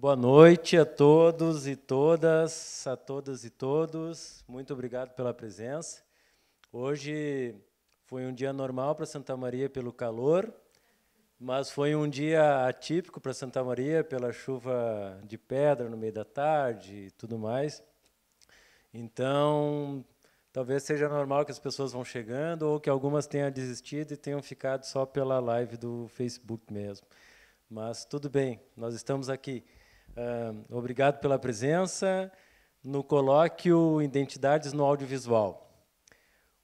Boa noite a todos e todas, a todas e todos. Muito obrigado pela presença. Hoje foi um dia normal para Santa Maria pelo calor, mas foi um dia atípico para Santa Maria pela chuva de pedra no meio da tarde e tudo mais. Então, talvez seja normal que as pessoas vão chegando ou que algumas tenham desistido e tenham ficado só pela live do Facebook mesmo. Mas tudo bem, nós estamos aqui. Uh, obrigado pela presença no colóquio Identidades no Audiovisual.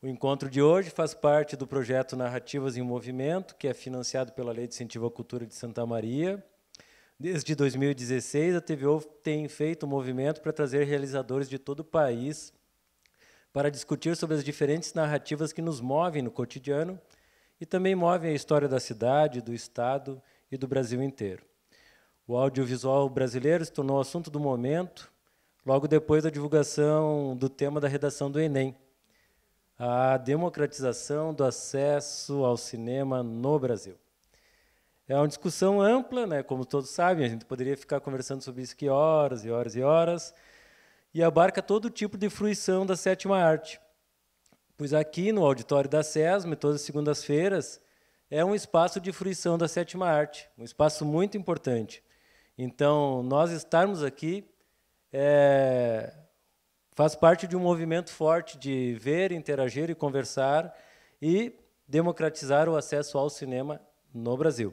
O encontro de hoje faz parte do projeto Narrativas em Movimento, que é financiado pela Lei de Incentivo à Cultura de Santa Maria. Desde 2016, a TVO tem feito um movimento para trazer realizadores de todo o país para discutir sobre as diferentes narrativas que nos movem no cotidiano e também movem a história da cidade, do Estado e do Brasil inteiro. O audiovisual brasileiro se tornou assunto do momento, logo depois da divulgação do tema da redação do Enem, a democratização do acesso ao cinema no Brasil. É uma discussão ampla, né? como todos sabem, a gente poderia ficar conversando sobre isso aqui horas e horas e horas, e abarca todo tipo de fruição da sétima arte. Pois aqui no auditório da SESM, todas as segundas-feiras, é um espaço de fruição da sétima arte, um espaço muito importante. Então, nós estarmos aqui é, faz parte de um movimento forte de ver, interagir e conversar e democratizar o acesso ao cinema no Brasil.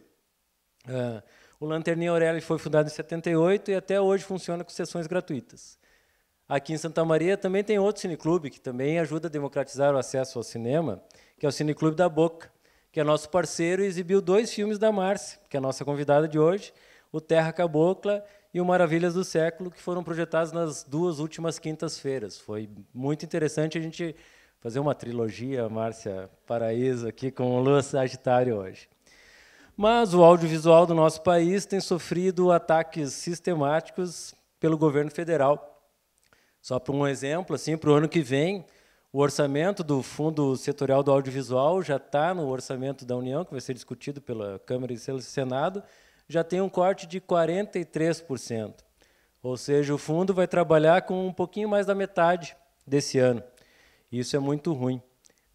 É, o Lanterninha Aurélio foi fundado em 78 e até hoje funciona com sessões gratuitas. Aqui em Santa Maria também tem outro cineclube que também ajuda a democratizar o acesso ao cinema, que é o Cineclube da Boca, que é nosso parceiro e exibiu dois filmes da Marce, que é a nossa convidada de hoje, o Terra Cabocla e o Maravilhas do Século, que foram projetados nas duas últimas quintas-feiras. Foi muito interessante a gente fazer uma trilogia, Márcia Paraíso, aqui com o Lua Sagitário hoje. Mas o audiovisual do nosso país tem sofrido ataques sistemáticos pelo governo federal. Só para um exemplo, assim, para o ano que vem, o orçamento do Fundo Setorial do Audiovisual já está no orçamento da União, que vai ser discutido pela Câmara e pelo Senado, já tem um corte de 43%. Ou seja, o fundo vai trabalhar com um pouquinho mais da metade desse ano. Isso é muito ruim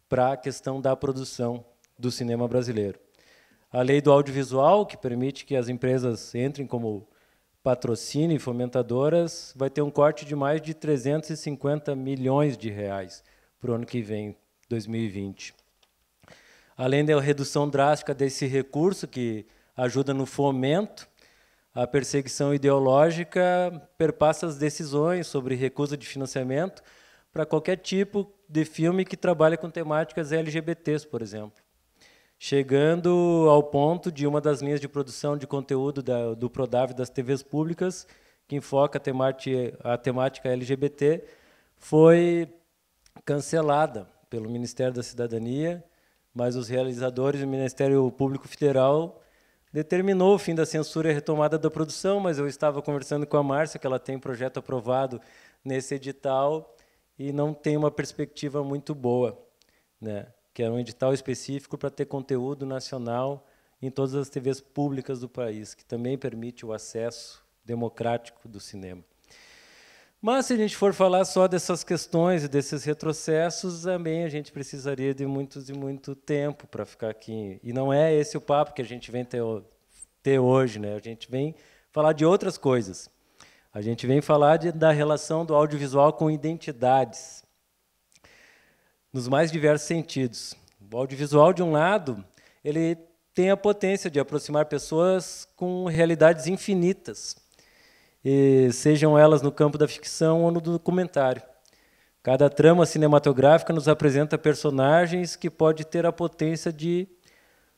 para a questão da produção do cinema brasileiro. A lei do audiovisual, que permite que as empresas entrem como patrocínio e fomentadoras, vai ter um corte de mais de 350 milhões de reais para o ano que vem, 2020. Além da redução drástica desse recurso que ajuda no fomento. A perseguição ideológica perpassa as decisões sobre recusa de financiamento para qualquer tipo de filme que trabalha com temáticas LGBTs, por exemplo. Chegando ao ponto de uma das linhas de produção de conteúdo da, do Prodave das TVs públicas, que enfoca a temática, a temática LGBT, foi cancelada pelo Ministério da Cidadania, mas os realizadores do Ministério Público Federal determinou o fim da censura e a retomada da produção, mas eu estava conversando com a Márcia, que ela tem projeto aprovado nesse edital, e não tem uma perspectiva muito boa, né? que é um edital específico para ter conteúdo nacional em todas as TVs públicas do país, que também permite o acesso democrático do cinema. Mas se a gente for falar só dessas questões e desses retrocessos, também a gente precisaria de muitos e muito tempo para ficar aqui. E não é esse o papo que a gente vem ter, ter, hoje, né? A gente vem falar de outras coisas. A gente vem falar de, da relação do audiovisual com identidades, nos mais diversos sentidos. O audiovisual, de um lado, ele tem a potência de aproximar pessoas com realidades infinitas sejam elas no campo da ficção ou no documentário. Cada trama cinematográfica nos apresenta personagens que pode ter a potência de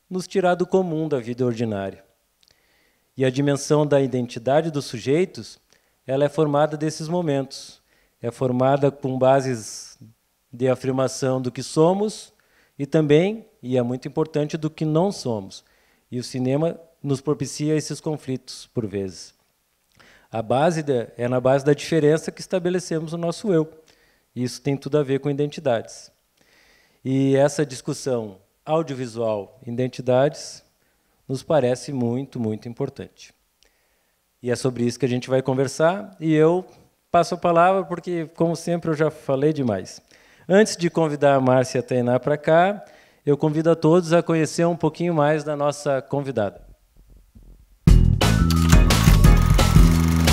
nos tirar do comum da vida ordinária. E a dimensão da identidade dos sujeitos, ela é formada desses momentos. É formada com bases de afirmação do que somos e também, e é muito importante, do que não somos. E o cinema nos propicia esses conflitos por vezes. A base é na base da diferença que estabelecemos o nosso eu. Isso tem tudo a ver com identidades. E essa discussão audiovisual identidades nos parece muito, muito importante. E é sobre isso que a gente vai conversar e eu passo a palavra porque, como sempre, eu já falei demais. Antes de convidar a Márcia treinar para cá, eu convido a todos a conhecer um pouquinho mais da nossa convidada.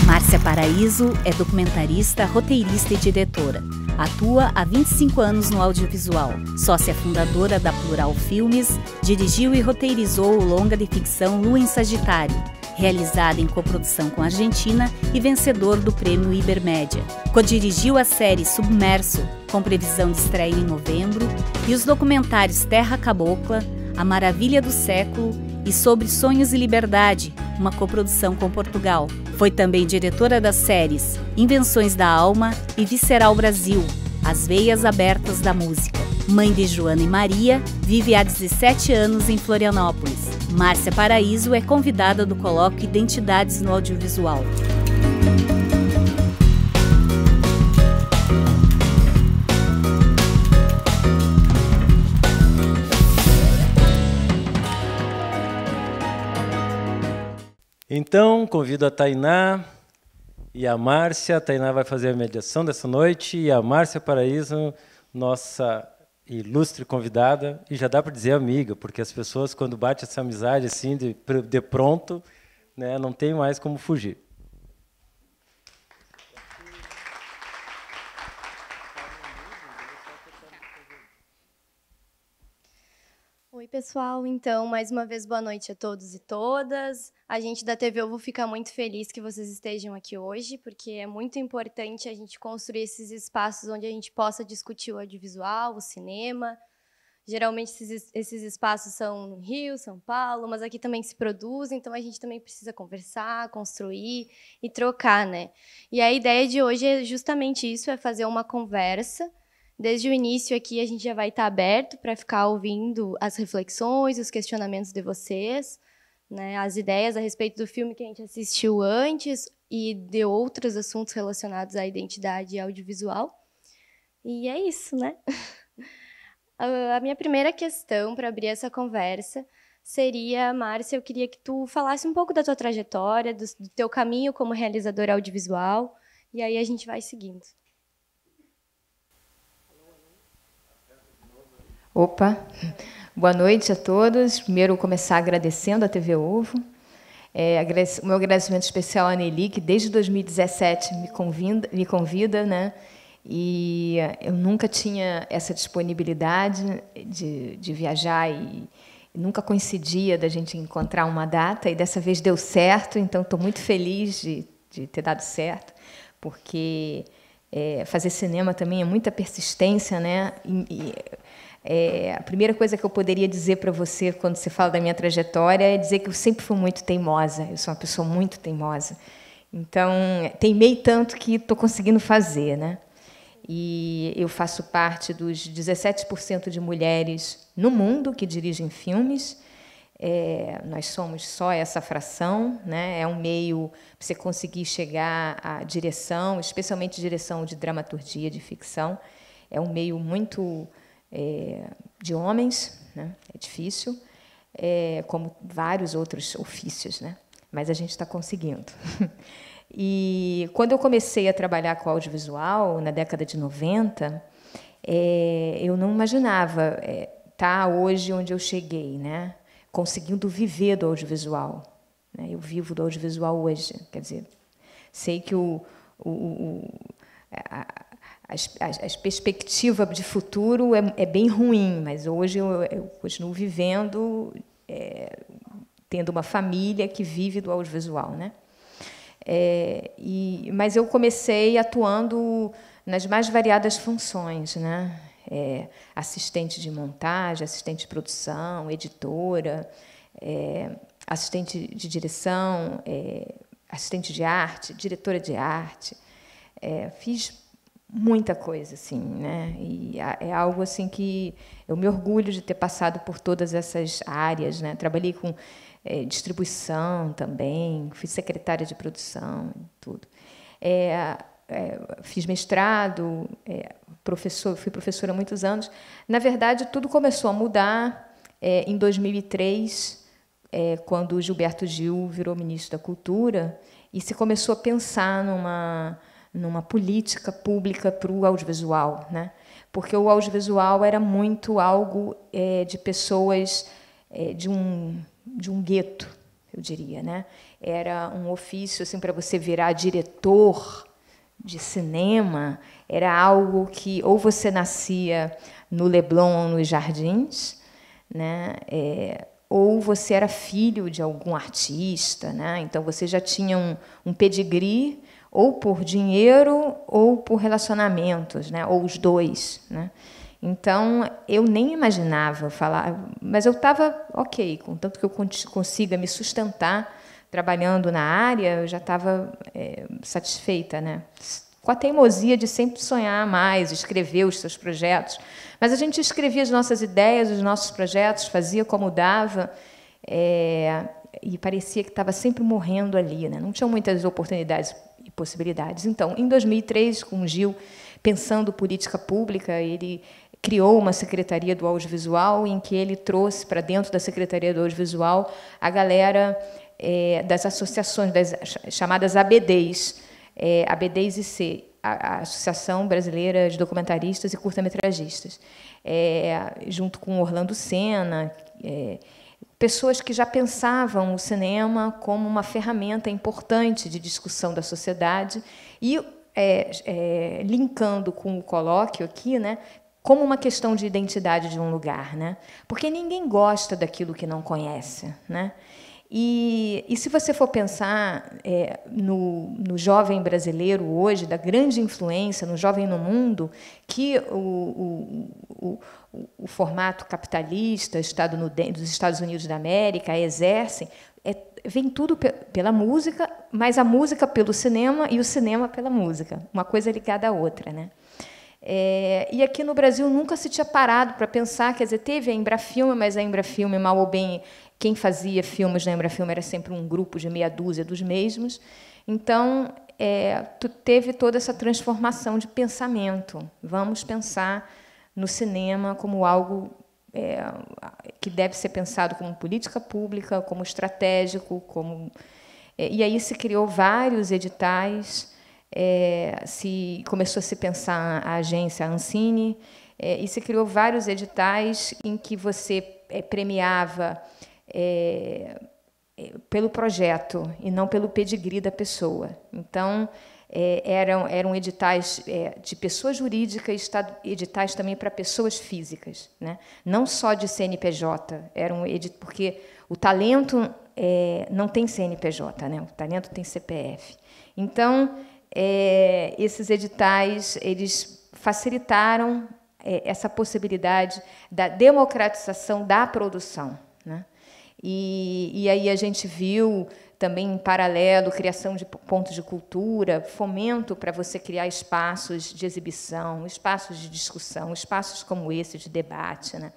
Márcia Paraíso é documentarista, roteirista e diretora. Atua há 25 anos no audiovisual. Sócia fundadora da Plural Filmes, dirigiu e roteirizou o longa de ficção Lua em Sagitário, realizada em coprodução com a Argentina e vencedor do prêmio Ibermédia. Codirigiu a série Submerso, com previsão de estreia em novembro, e os documentários Terra Cabocla, A Maravilha do Século e Sobre Sonhos e Liberdade, uma coprodução com Portugal. Foi também diretora das séries Invenções da Alma e Visceral Brasil, As Veias Abertas da Música. Mãe de Joana e Maria, vive há 17 anos em Florianópolis. Márcia Paraíso é convidada do colóquio Identidades no Audiovisual. Então, convido a Tainá e a Márcia. A Tainá vai fazer a mediação dessa noite e a Márcia Paraíso, nossa ilustre convidada, e já dá para dizer amiga, porque as pessoas, quando bate essa amizade assim, de, de pronto, né, não tem mais como fugir. Oi, pessoal. Então, mais uma vez, boa noite a todos e todas. A gente da TV Ovo fica muito feliz que vocês estejam aqui hoje, porque é muito importante a gente construir esses espaços onde a gente possa discutir o audiovisual, o cinema. Geralmente, esses, espaços são no Rio, São Paulo, mas aqui também se produz, então a gente também precisa conversar, construir e trocar, né? E a ideia de hoje é justamente isso, é fazer uma conversa, Desde o início aqui a gente já vai estar tá aberto para ficar ouvindo as reflexões, os questionamentos de vocês, né, as ideias a respeito do filme que a gente assistiu antes e de outros assuntos relacionados à identidade audiovisual. E é isso, né? Ah, a minha primeira questão para abrir essa conversa seria, Márcia, eu queria que tu falasse um pouco da tua trajetória, do, do teu caminho como realizadora audiovisual, e aí a gente vai seguindo. Opa! Boa noite a todos. Primeiro, começar agradecendo a TV Ovo. É, o meu agradecimento especial à Nelly, que desde 2017 me convida, me convida né? E eu nunca tinha essa disponibilidade de, de viajar e nunca coincidia da gente encontrar uma data e dessa vez deu certo, então estou muito feliz de, de, ter dado certo, porque é, fazer cinema também é muita persistência, né? E, e é, a primeira coisa que eu poderia dizer para você quando se fala da minha trajetória é dizer que eu sempre fui muito teimosa. Eu sou uma pessoa muito teimosa. Então, teimei tanto que estou conseguindo fazer, né? E eu faço parte dos 17% de mulheres no mundo que dirigem filmes. É, nós somos só essa fração, né? é um meio para você conseguir chegar à direção, especialmente direção de dramaturgia, de ficção. É um meio muito é, de homens, né? é difícil, é, como vários outros ofícios, né? mas a gente está conseguindo. e quando eu comecei a trabalhar com audiovisual, na década de 90, é, eu não imaginava estar é, tá hoje onde eu cheguei, né? conseguindo viver do audiovisual. Né? Eu vivo do audiovisual hoje, quer dizer, sei que o, o, o a, a, perspectiva de futuro é, é, bem ruim, mas hoje eu, eu continuo vivendo, é, tendo uma família que vive do audiovisual, né? É, e, mas eu comecei atuando nas mais variadas funções, né? É, assistente de montagem, assistente de produção, editora, é, assistente de direção, é, assistente de arte, diretora de arte. fiz muita coisa, assim, né? E é algo assim que eu me orgulho de ter passado por todas essas áreas, né? Trabalhei com é, distribuição também, fui secretária de produção, tudo. É, é, fiz mestrado, é, professor, fui professora há muitos anos. Na verdade, tudo começou a mudar é, em 2003, é, quando o Gilberto Gil virou ministro da Cultura e se começou a pensar numa numa política pública para o audiovisual, né? Porque o audiovisual era muito algo é, de pessoas é, de um de um gueto, eu diria, né? Era um ofício assim para você virar diretor de cinema, era algo que ou você nascia no Leblon ou nos Jardins, né? É, ou você era filho de algum artista, né? Então você já tinha um, um pedigree ou por dinheiro ou por relacionamentos, né? ou os dois. Né? Então, eu nem imaginava falar, mas eu estava ok, contanto que eu consiga me sustentar trabalhando na área, eu já estava é, satisfeita, né? com a teimosia de sempre sonhar mais, escrever os seus projetos. Mas a gente escrevia as nossas ideias, os nossos projetos, fazia como dava, é, e parecia que estava sempre morrendo ali. Né? Não tinha muitas oportunidades possibilidades. Então, em 2003, com o Gil, pensando política pública, ele criou uma secretaria do audiovisual em que ele trouxe para dentro da secretaria do audiovisual a galera é, das associações das chamadas ABDs, é, ABDs e C, a, Associação Brasileira de Documentaristas e Curta-metragistas, é, junto com Orlando Senna. É, pessoas que já pensavam o cinema como uma ferramenta importante de discussão da sociedade e é, é, linkando com o colóquio aqui, né, como uma questão de identidade de um lugar, né? Porque ninguém gosta daquilo que não conhece, né? E, e se você for pensar é, no, no jovem brasileiro hoje, da grande influência no jovem no mundo, que o, o, o, o formato capitalista Estado no, dos Estados Unidos da América exerce, é, vem tudo pe pela música, mas a música pelo cinema e o cinema pela música, uma coisa ligada à outra, né? É, e aqui no Brasil nunca se tinha parado para pensar, quer dizer, teve a Embrafilme, mas a Embrafilme, mal ou bem, quem fazia filmes na Embrafilme era sempre um grupo de meia dúzia dos mesmos. Então, é, tu teve toda essa transformação de pensamento. Vamos pensar no cinema como algo é, que deve ser pensado como política pública, como estratégico, como é, e aí se criou vários editais, é, se começou a se pensar a agência Ancine é, e se criou vários editais em que você é, premiava é, é, pelo projeto e não pelo pedigree da pessoa. Então, é, eram, eram editais é, de pessoa jurídica e editais também para pessoas físicas, né? não só de CNPJ, eram porque o talento é, não tem CNPJ, né? o talento tem CPF. Então, é, esses editais eles facilitaram essa possibilidade da democratização da produção. Né? E, e aí a gente viu também em paralelo criação de pontos de cultura, fomento para você criar espaços de exibição, espaços de discussão, espaços como esse de debate, né?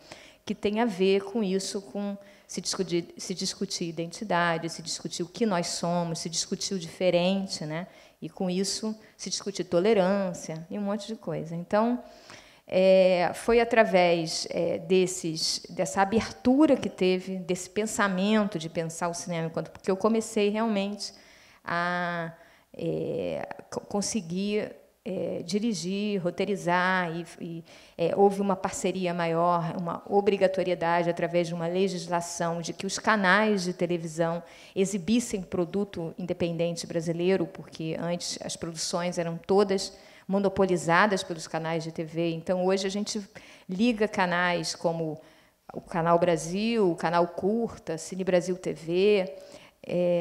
que tem a ver com isso, com se discutir, se discutir identidade, se discutir o que nós somos, se discutir o diferente, né? e com isso se discutir tolerância e um monte de coisa. Então, é, foi através é, desses, dessa abertura que teve, desse pensamento de pensar o cinema enquanto. Porque eu comecei realmente a é, conseguir é, dirigir, roteirizar, e, e é, houve uma parceria maior, uma obrigatoriedade através de uma legislação de que os canais de televisão exibissem produto independente brasileiro, porque antes as produções eram todas monopolizadas pelos canais de TV. Então, hoje a gente liga canais como o Canal Brasil, o Canal Curta, Cine Brasil TV, é,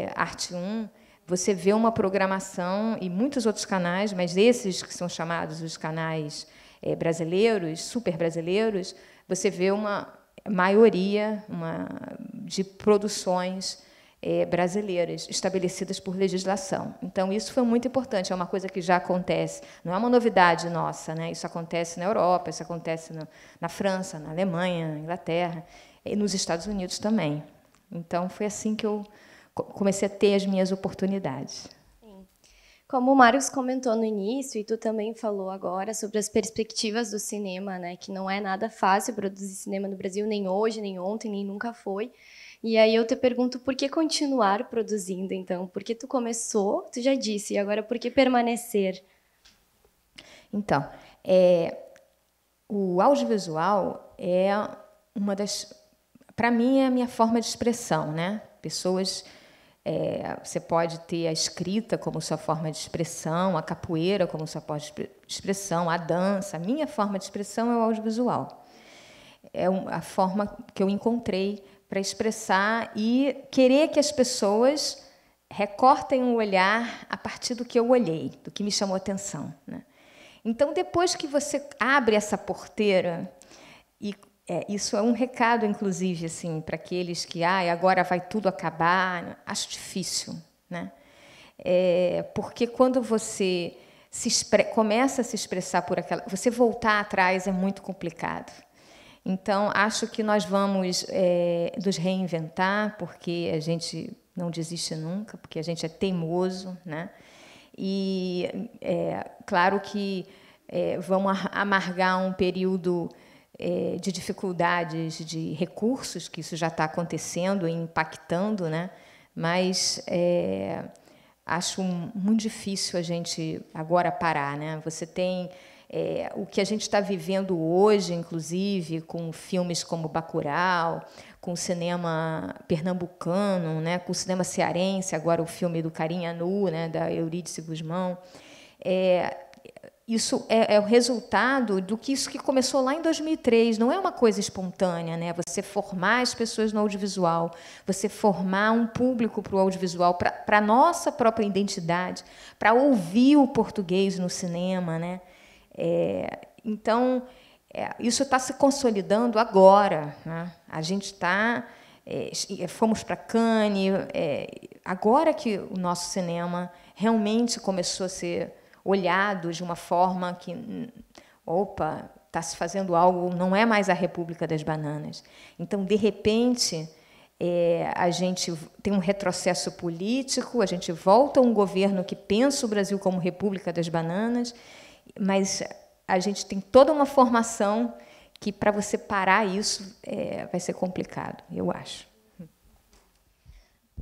eh, Arte 1. Você vê uma programação e muitos outros canais, mas esses que são chamados os canais é, brasileiros, super brasileiros, você vê uma maioria uma, de produções é, brasileiras, estabelecidas por legislação. Então, isso foi muito importante, é uma coisa que já acontece, não é uma novidade nossa, né? isso acontece na Europa, isso acontece no, na França, na Alemanha, na Inglaterra, e nos Estados Unidos também. Então, foi assim que eu comecei a ter as minhas oportunidades. Como o Mário comentou no início e tu também falou agora sobre as perspectivas do cinema, né, que não é nada fácil produzir cinema no Brasil nem hoje, nem ontem, nem nunca foi. E aí eu te pergunto por que continuar produzindo, então? Porque tu começou, tu já disse, e agora por que permanecer? Então, é, o audiovisual é uma das. Para mim, é a minha forma de expressão, né? Pessoas. É, você pode ter a escrita como sua forma de expressão, a capoeira como sua forma de expressão, a dança. A minha forma de expressão é o audiovisual. É a forma que eu encontrei para expressar e querer que as pessoas recortem o olhar a partir do que eu olhei, do que me chamou atenção. Né? Então, depois que você abre essa porteira, e é, isso é um recado, inclusive, assim, para aqueles que ah, agora vai tudo acabar, né? acho difícil. Né? É, porque quando você começa a se expressar por aquela. Você voltar atrás é muito complicado. Então, acho que nós vamos é, nos reinventar, porque a gente não desiste nunca, porque a gente é teimoso, né? E é, claro que é, vamos amargar um período é, de dificuldades de recursos, que isso já está acontecendo e impactando, né? mas é, acho muito difícil a gente agora parar. Né? Você tem é, o que a gente está vivendo hoje, inclusive, com filmes como Bacurau, com o cinema pernambucano, né, com o cinema cearense, agora o filme do Carinha Nu, né, da Eurídice Guzmão, é, isso é, é, o resultado do que isso que começou lá em 2003. Não é uma coisa espontânea, né? Você formar as pessoas no audiovisual, você formar um público para o audiovisual, para a nossa própria identidade, para ouvir o português no cinema, né? É, então, é, isso está se consolidando agora. Né? A gente está. É, é, fomos para Cannes, é, agora que o nosso cinema realmente começou a ser olhado de uma forma que. Opa, está se fazendo algo, não é mais a República das Bananas. Então, de repente, é, a gente tem um retrocesso político, a gente volta a um governo que pensa o Brasil como República das Bananas mas a gente tem toda uma formação que para você parar isso é, vai ser complicado, eu acho.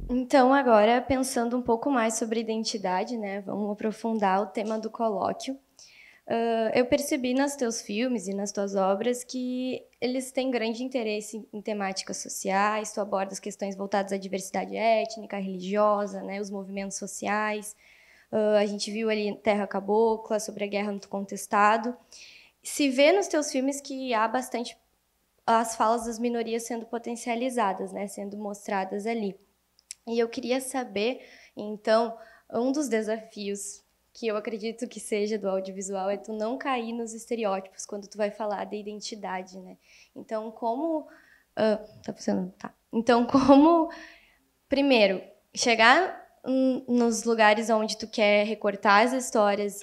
Então, agora pensando um pouco mais sobre identidade, né? Vamos aprofundar o tema do colóquio. Uh, eu percebi nos teus filmes e nas tuas obras que eles têm grande interesse em temáticas sociais, tu abordas questões voltadas à diversidade étnica, religiosa, né, os movimentos sociais, Uh, a gente viu ali Terra Cabocla, sobre a guerra no contestado. Se vê nos teus filmes que há bastante as falas das minorias sendo potencializadas, né, sendo mostradas ali. E eu queria saber, então, um dos desafios que eu acredito que seja do audiovisual é tu não cair nos estereótipos quando tu vai falar de identidade, né? Então, como uh, tá funcionando, tá. Então, como primeiro chegar nos lugares onde tu quer recortar as histórias,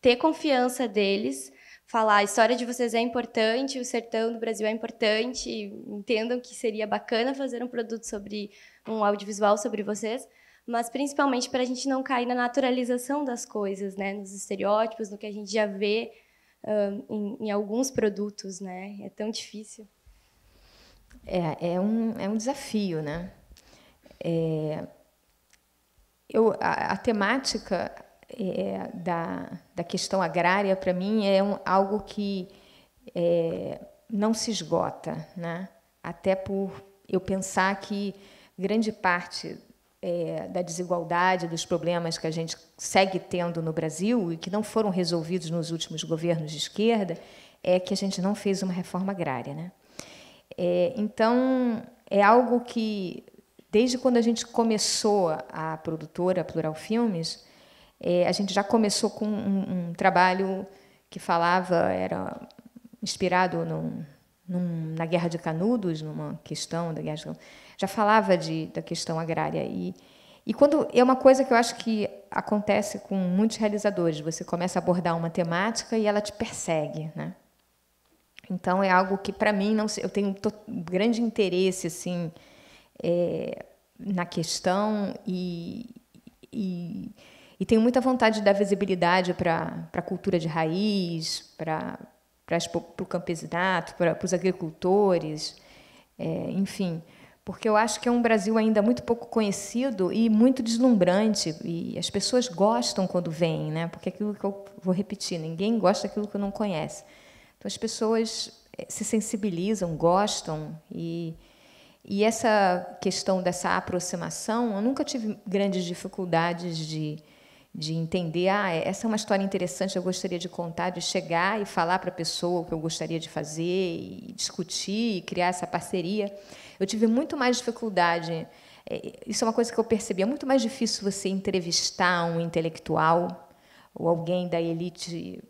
ter confiança deles, falar a história de vocês é importante, o sertão do Brasil é importante, entendam que seria bacana fazer um produto sobre um audiovisual sobre vocês, mas principalmente para a gente não cair na naturalização das coisas, né, nos estereótipos, no que a gente já vê em, em alguns produtos, né, é tão difícil. É, é um, é um desafio, né? É, eu, a, a temática é, é da, da questão agrária, para mim, é um, algo que é, não se esgota, né? até por eu pensar que grande parte é, da desigualdade, dos problemas que a gente segue tendo no Brasil e que não foram resolvidos nos últimos governos de esquerda, é que a gente não fez uma reforma agrária. Né? É, então, é algo que desde quando a gente começou a produtora Plural Filmes, é, a gente já começou com um, um, trabalho que falava, era inspirado num, num, na Guerra de Canudos, numa questão da Guerra de Canudos, já falava de, da questão agrária. E, e quando é uma coisa que eu acho que acontece com muitos realizadores, você começa a abordar uma temática e ela te persegue, né? Então é algo que para mim não eu tenho um grande interesse assim é, na questão e, e, e, tenho muita vontade de dar visibilidade para a cultura de raiz, para o campesinato, para os agricultores, é, enfim porque eu acho que é um Brasil ainda muito pouco conhecido e muito deslumbrante e as pessoas gostam quando vêm, né? Porque é aquilo que eu vou repetir, ninguém gosta daquilo que não conhece. Então as pessoas é, se sensibilizam, gostam e e essa questão dessa aproximação, eu nunca tive grandes dificuldades de, de entender, ah, é, essa é uma história interessante, eu gostaria de contar, de chegar e falar para a pessoa o que eu gostaria de fazer, e discutir, e criar essa parceria. Eu tive muito mais dificuldade. É, isso é uma coisa que eu percebi. É muito mais difícil você entrevistar um intelectual ou alguém da elite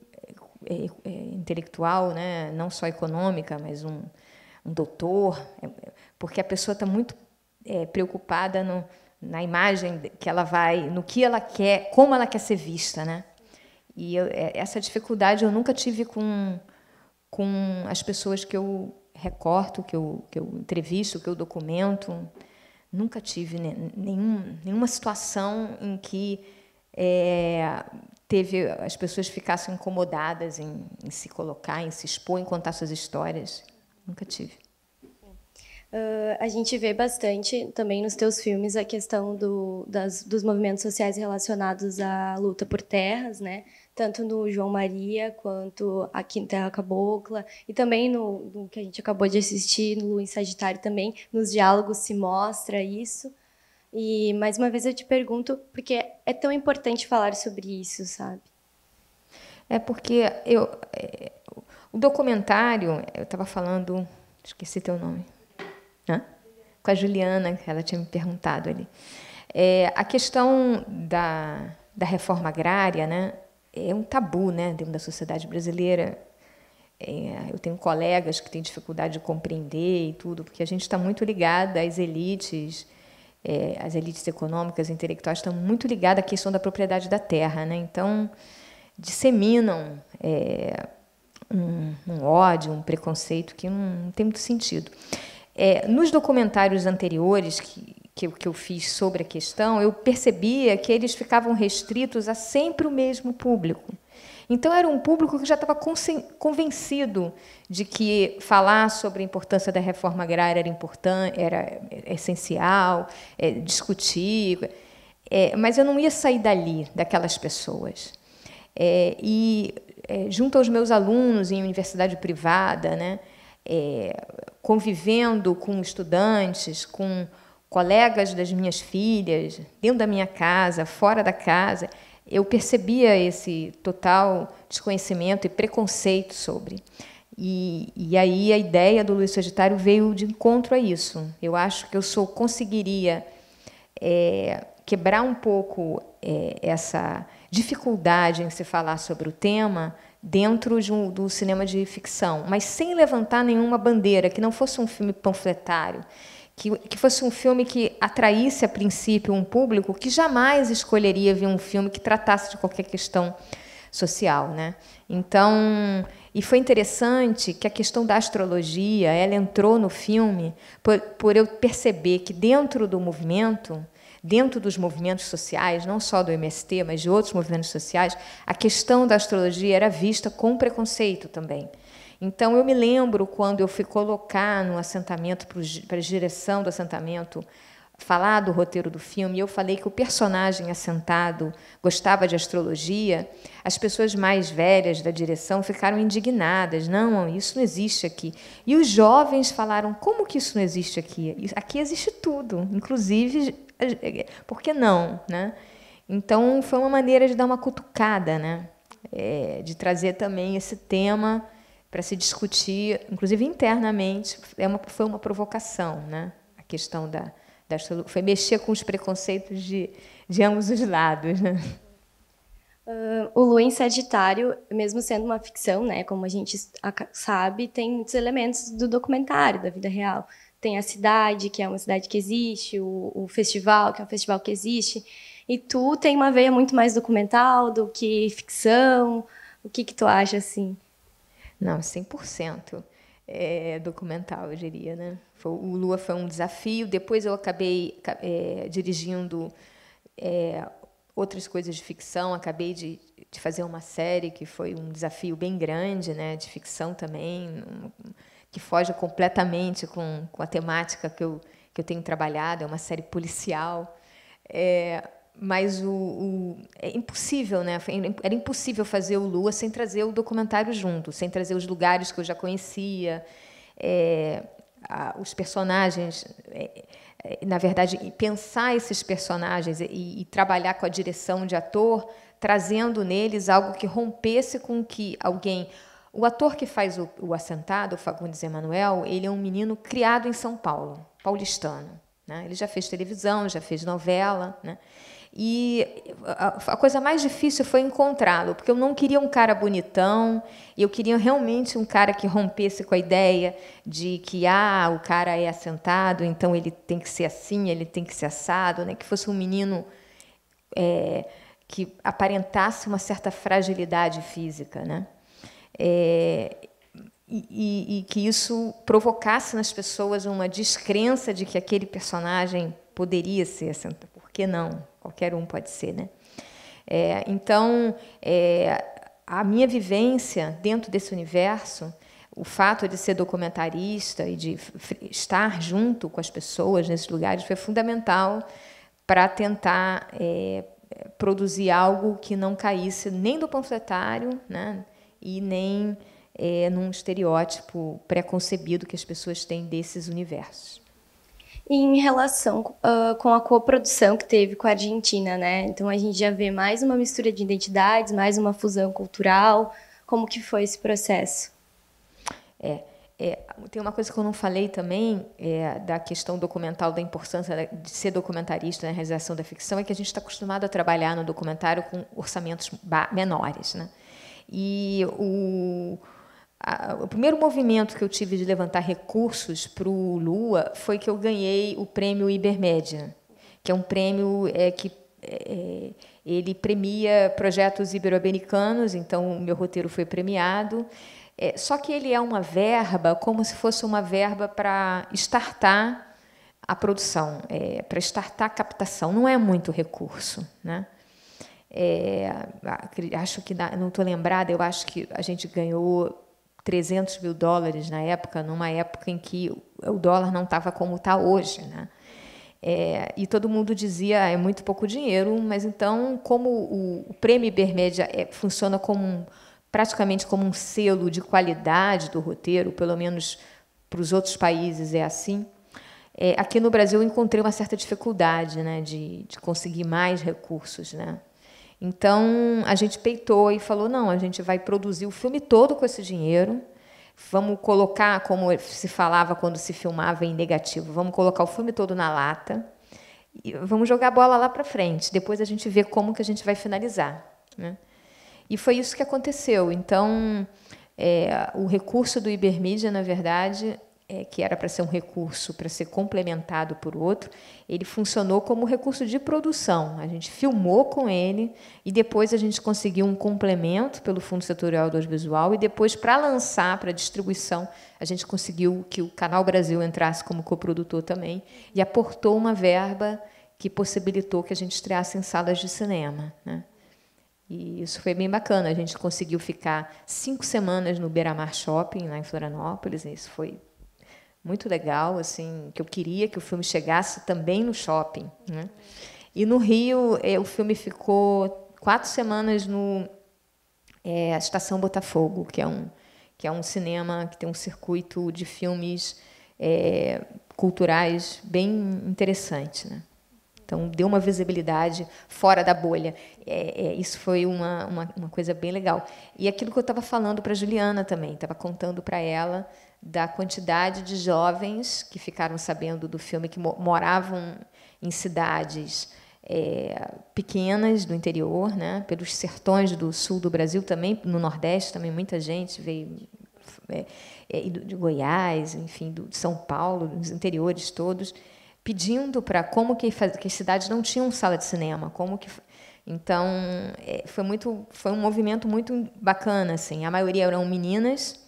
é, intelectual, né? não só econômica, mas um, um doutor porque a pessoa está muito é, preocupada no, na imagem que ela vai, no que ela quer, como ela quer ser vista, né? E eu, é, essa dificuldade eu nunca tive com, com as pessoas que eu recorto, que eu, que eu entrevisto, que eu documento. Nunca tive nenhum, nenhuma situação em que é, teve as pessoas ficassem incomodadas em, em se colocar, em se expor, em contar suas histórias. Nunca tive. Uh, a gente vê bastante também nos teus filmes a questão do, das, dos movimentos sociais relacionados à luta por terras, né? Tanto no João Maria quanto aqui em Terra Cabocla e também no, no que a gente acabou de assistir no Lua em Sagitário também nos diálogos se mostra isso. E mais uma vez eu te pergunto porque é tão importante falar sobre isso, sabe? É porque eu é, o documentário eu estava falando esqueci teu nome Hã? Com a Juliana, que ela tinha me perguntado ali. É, a questão da, da reforma agrária né, é um tabu né, dentro da sociedade brasileira. É, eu tenho colegas que têm dificuldade de compreender e tudo, porque a gente está muito ligada às elites, é, as elites econômicas, intelectuais, estão muito ligadas à questão da propriedade da terra. Né? Então, disseminam é, um, um, ódio, um preconceito que não, não tem muito sentido. É, nos documentários anteriores que, que, que eu fiz sobre a questão, eu percebia que eles ficavam restritos a sempre o mesmo público. Então, era um público que já estava convencido de que falar sobre a importância da reforma agrária era importante, era é, essencial, é, discutir. É, mas eu não ia sair dali, daquelas pessoas. É, e, é, junto aos meus alunos em universidade privada, né, é, convivendo com estudantes, com colegas das minhas filhas, dentro da minha casa, fora da casa, eu percebia esse total desconhecimento e preconceito sobre. E, e aí a ideia do Luiz Sagitário veio de encontro a isso. Eu acho que eu sou conseguiria é, quebrar um pouco é, essa dificuldade em se falar sobre o tema dentro de um, do cinema de ficção, mas sem levantar nenhuma bandeira, que não fosse um filme panfletário, que, que fosse um filme que atraísse a princípio um público que jamais escolheria ver um filme que tratasse de qualquer questão social, né? Então, e foi interessante que a questão da astrologia, ela entrou no filme por, por eu perceber que dentro do movimento dentro dos movimentos sociais, não só do MST, mas de outros movimentos sociais, a questão da astrologia era vista com preconceito também. Então, eu me lembro quando eu fui colocar no assentamento, para a direção do assentamento, falar do roteiro do filme, eu falei que o personagem assentado gostava de astrologia, as pessoas mais velhas da direção ficaram indignadas. Não, isso não existe aqui. E os jovens falaram: como que isso não existe aqui? Aqui existe tudo, inclusive por que não, né? Então foi uma maneira de dar uma cutucada, né? É, de trazer também esse tema para se discutir, inclusive internamente, é uma, foi uma provocação, né? A questão da, da foi mexer com os preconceitos de, de ambos os lados, né? Uh, o Lua em é Sagitário, mesmo sendo uma ficção, né, como a gente sabe, tem muitos elementos do documentário, da vida real tem a cidade, que é uma cidade que existe, o, o festival, que é um festival que existe. E tu tem uma veia muito mais documental do que ficção. O que, que tu acha, assim? Não, 100% é, documental, eu diria, né? o Lua foi um desafio. Depois eu acabei é, dirigindo é, outras coisas de ficção. Acabei de, de, fazer uma série que foi um desafio bem grande, né? De ficção também. Um, que foge completamente com, com a temática que eu, que eu tenho trabalhado, é uma série policial. É, mas o, o, é impossível, né? Era impossível fazer o Lua sem trazer o documentário junto, sem trazer os lugares que eu já conhecia, é, a, os personagens. É, é na verdade, pensar esses personagens e, e, trabalhar com a direção de ator, trazendo neles algo que rompesse com que alguém o ator que faz o, o assentado, o Fagundes Emanuel, ele é um menino criado em São Paulo, paulistano. Né? Ele já fez televisão, já fez novela. Né? E a, a coisa mais difícil foi encontrá-lo, porque eu não queria um cara bonitão, eu queria realmente um cara que rompesse com a ideia de que ah, o cara é assentado, então ele tem que ser assim, ele tem que ser assado, né? que fosse um menino. É, que aparentasse uma certa fragilidade física, né? É, e, e, que isso provocasse nas pessoas uma descrença de que aquele personagem poderia ser, por que não? Qualquer um pode ser, né? É, então, é, a minha vivência dentro desse universo, o fato de ser documentarista e de estar junto com as pessoas nesses lugares foi fundamental para tentar é, produzir algo que não caísse nem do panfletário, né? e nem é, num estereótipo pré-concebido que as pessoas têm desses universos. em relação uh, com a coprodução que teve com a Argentina, né? Então a gente já vê mais uma mistura de identidades, mais uma fusão cultural. Como que foi esse processo? É, é tem uma coisa que eu não falei também é, da questão documental da importância de ser documentarista na né? realização da ficção é que a gente está acostumado a trabalhar no documentário com orçamentos menores, né? E o, a, o primeiro movimento que eu tive de levantar recursos para o Lua foi que eu ganhei o prêmio Ibermédia, que é um prêmio é, que é, é, ele premia projetos ibero-americanos, então o meu roteiro foi premiado. É, só que ele é uma verba, como se fosse uma verba para startar a produção, é, para startar a captação. Não é muito recurso, né? É, acho que não estou lembrada, eu acho que a gente ganhou 300 mil dólares na época, numa época em que o dólar não estava como está hoje, né? É, e todo mundo dizia ah, é muito pouco dinheiro, mas então como o, o prêmio Ibermédia é, funciona como um, praticamente como um selo de qualidade do roteiro, pelo menos para os outros países é assim. É, aqui no Brasil eu encontrei uma certa dificuldade né, de, de conseguir mais recursos, né? Então a gente peitou e falou: não, a gente vai produzir o filme todo com esse dinheiro. Vamos colocar, como se falava quando se filmava em negativo, vamos colocar o filme todo na lata. E vamos jogar a bola lá para frente. Depois a gente vê como que a gente vai finalizar. Né? E foi isso que aconteceu. Então, é, o recurso do Ibermídia, na verdade, é, que era para ser um recurso para ser complementado por outro, ele funcionou como recurso de produção. A gente filmou com ele e depois a gente conseguiu um complemento pelo Fundo Setorial do Audiovisual e depois para lançar para distribuição a gente conseguiu que o Canal Brasil entrasse como coprodutor também e aportou uma verba que possibilitou que a gente estreasse em salas de cinema. Né? E isso foi bem bacana. A gente conseguiu ficar cinco semanas no Beira-Mar Shopping, lá em Florianópolis. Isso foi muito legal, assim, que eu queria que o filme chegasse também no shopping. Né? E no Rio, eh, o filme ficou quatro semanas no eh, Estação Botafogo, que é, um, que é um cinema que tem um circuito de filmes eh, culturais bem interessante. Né? Então, deu uma visibilidade fora da bolha. É, é, isso foi uma, uma, uma coisa bem legal. E aquilo que eu estava falando para Juliana também, estava contando para ela da quantidade de jovens que ficaram sabendo do filme, que moravam em cidades é, pequenas do interior, né, pelos sertões do sul do Brasil também, no Nordeste também muita gente veio é, é, de Goiás, enfim, do, de São Paulo, dos interiores todos, pedindo para como que, faz, que as cidades não tinham sala de cinema, como que então é, foi muito foi um movimento muito bacana assim. A maioria eram meninas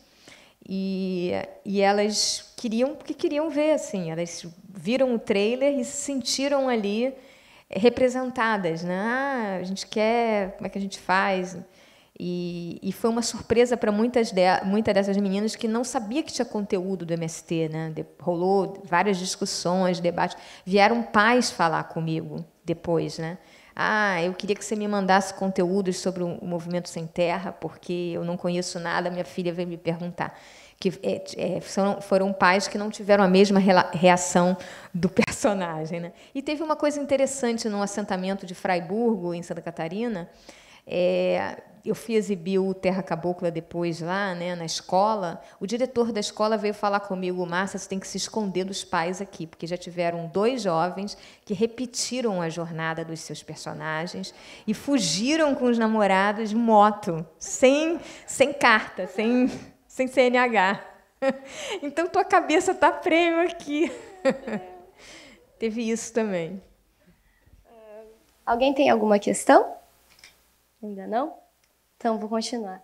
e, e elas queriam porque queriam ver, assim, elas viram o trailer e se sentiram ali eh, representadas, né? Ah, a gente quer, como é que a gente faz? E, e foi uma surpresa para muitas de, muita dessas meninas que não sabia que tinha conteúdo do MST, né? De, rolou várias discussões, debates, vieram pais falar comigo depois, né? Ah, eu queria que você me mandasse conteúdos sobre o movimento sem terra, porque eu não conheço nada, minha filha veio me perguntar. Que é, é foram pais que não tiveram a mesma reação do personagem. Né? E teve uma coisa interessante num assentamento de Fraiburgo, em Santa Catarina. É, eu fui exibir o Terra Cabocla depois lá, né, na escola, o diretor da escola veio falar comigo, Márcia, você tem que se esconder dos pais aqui, porque já tiveram dois jovens que repetiram a jornada dos seus personagens e fugiram com os namorados de moto, sem, sem carta, sem, sem CNH. Então tua cabeça tá prêmio aqui. Teve isso também. Alguém tem alguma questão? Ainda não? Então, vou continuar.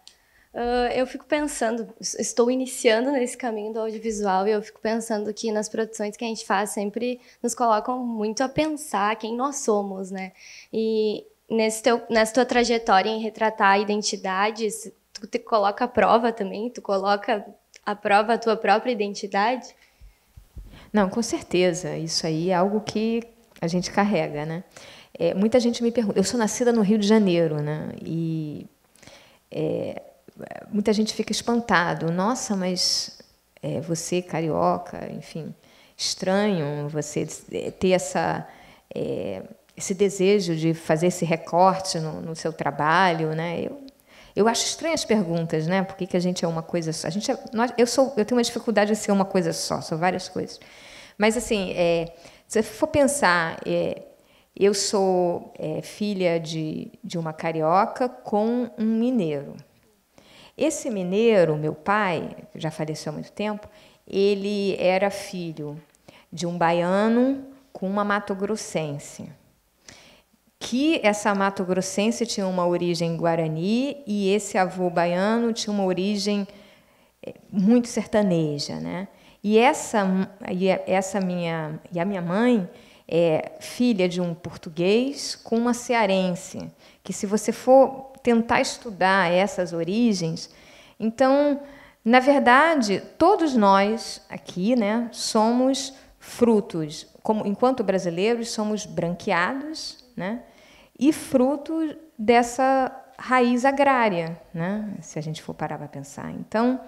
Uh, eu fico pensando, estou iniciando nesse caminho do audiovisual e eu fico pensando que nas produções que a gente faz sempre nos colocam muito a pensar quem nós somos, né? E nesse teu, nessa tua trajetória em retratar identidades, tu te coloca a prova também? Tu coloca a prova a tua própria identidade? Não, com certeza. Isso aí é algo que a gente carrega, né? É, muita gente me pergunta, eu sou nascida no Rio de Janeiro, né? E é, muita gente fica espantado. Nossa, mas é, você carioca, enfim, estranho você ter essa é, esse desejo de fazer esse recorte no, no, seu trabalho, né? Eu, eu acho estranhas perguntas, né? Por que, que a gente é uma coisa só? A gente é, nós, eu sou, eu tenho uma dificuldade de ser uma coisa só, sou várias coisas. Mas assim, é, se eu for pensar é, eu sou é, filha de, de uma carioca com um mineiro. Esse mineiro, meu pai, já faleceu há muito tempo, ele era filho de um baiano com uma mato-grossense. Que essa mato-grossense tinha uma origem guarani e esse avô baiano tinha uma origem é, muito sertaneja, né? E essa, e essa minha e a minha mãe é, filha de um português com uma cearense, que se você for tentar estudar essas origens, então, na verdade, todos nós aqui, né, somos frutos, como enquanto brasileiros somos branqueados, né, e fruto dessa raiz agrária, né, se a gente for parar para pensar. Então,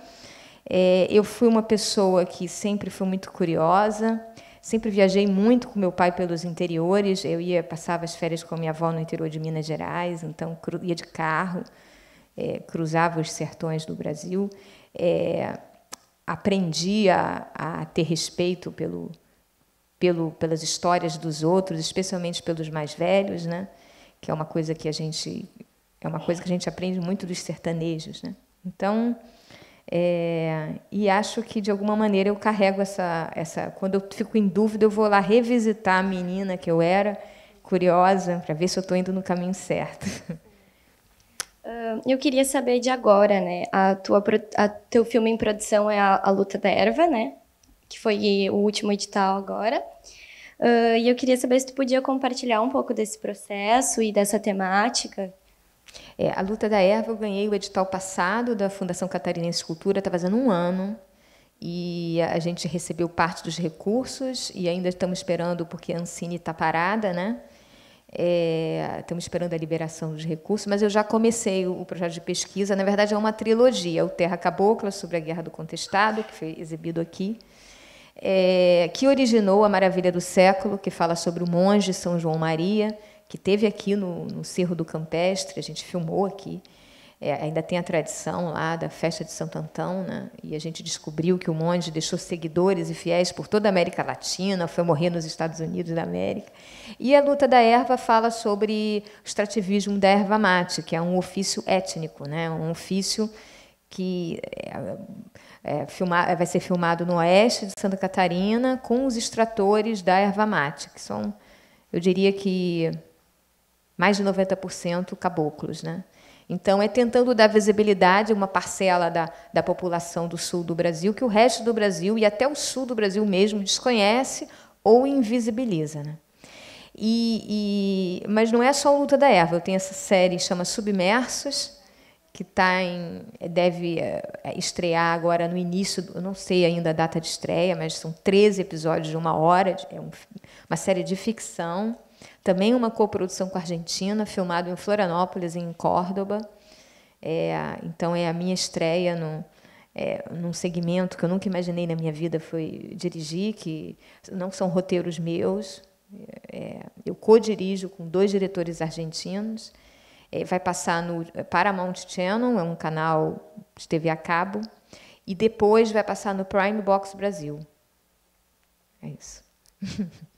é, eu fui uma pessoa que sempre foi muito curiosa. Sempre viajei muito com meu pai pelos interiores. Eu ia passava as férias com a minha avó no interior de Minas Gerais, então ia de carro, é, cruzava os sertões do Brasil. É, aprendi a, a, ter respeito pelo, pelo, pelas histórias dos outros, especialmente pelos mais velhos, né? Que é uma coisa que a gente é uma coisa que a gente aprende muito dos sertanejos, né? Então é, e acho que de alguma maneira eu carrego essa, essa. Quando eu fico em dúvida, eu vou lá revisitar a menina que eu era, curiosa, para ver se eu estou indo no caminho certo. Ah, eu queria saber de agora, né? A tua, a teu filme em produção é a, a Luta da Erva, né? Que foi o último edital agora. Uh, e eu queria saber se tu podia compartilhar um pouco desse processo e dessa temática é, a Luta da Erva, eu ganhei o edital passado da Fundação Catarinense Cultura, está fazendo um ano, e a gente recebeu parte dos recursos e ainda estamos esperando, porque a Ancine está parada, né? É, estamos esperando a liberação dos recursos, mas eu já comecei o projeto de pesquisa. Na verdade, é uma trilogia: O Terra Cabocla, sobre a Guerra do Contestado, que foi exibido aqui, é, que originou A Maravilha do Século, que fala sobre o monge São João Maria, que teve aqui no, no Cerro do Campestre, a gente filmou aqui. É, ainda tem a tradição lá da festa de Santo Antão, né? e a gente descobriu que o monge deixou seguidores e fiéis por toda a América Latina, foi morrer nos Estados Unidos da América. E a luta da erva fala sobre o extrativismo da erva mate, que é um ofício étnico, né? um ofício que é, é, filmar, vai ser filmado no oeste de Santa Catarina com os extratores da erva mate, que são, eu diria que mais de 90% caboclos. Né? Então, é tentando dar visibilidade a uma parcela da, da população do sul do Brasil que o resto do Brasil e até o sul do Brasil mesmo desconhece ou invisibiliza. Né? E, e, mas não é só a luta da erva. Eu tenho essa série que chama Submersos, que tá em, deve é, estrear agora no início, eu não sei ainda a data de estreia, mas são 13 episódios de uma hora, é um, uma série de ficção. Também uma coprodução com a Argentina, filmado em Florianópolis e em Córdoba. É, então é a minha estreia no, é, num segmento que eu nunca imaginei na minha vida foi dirigir, que não são roteiros meus. É, é eu co-dirijo com dois diretores argentinos. É, vai passar no Paramount Channel, é um canal de TV a cabo. E depois vai passar no Prime Box Brasil. É isso.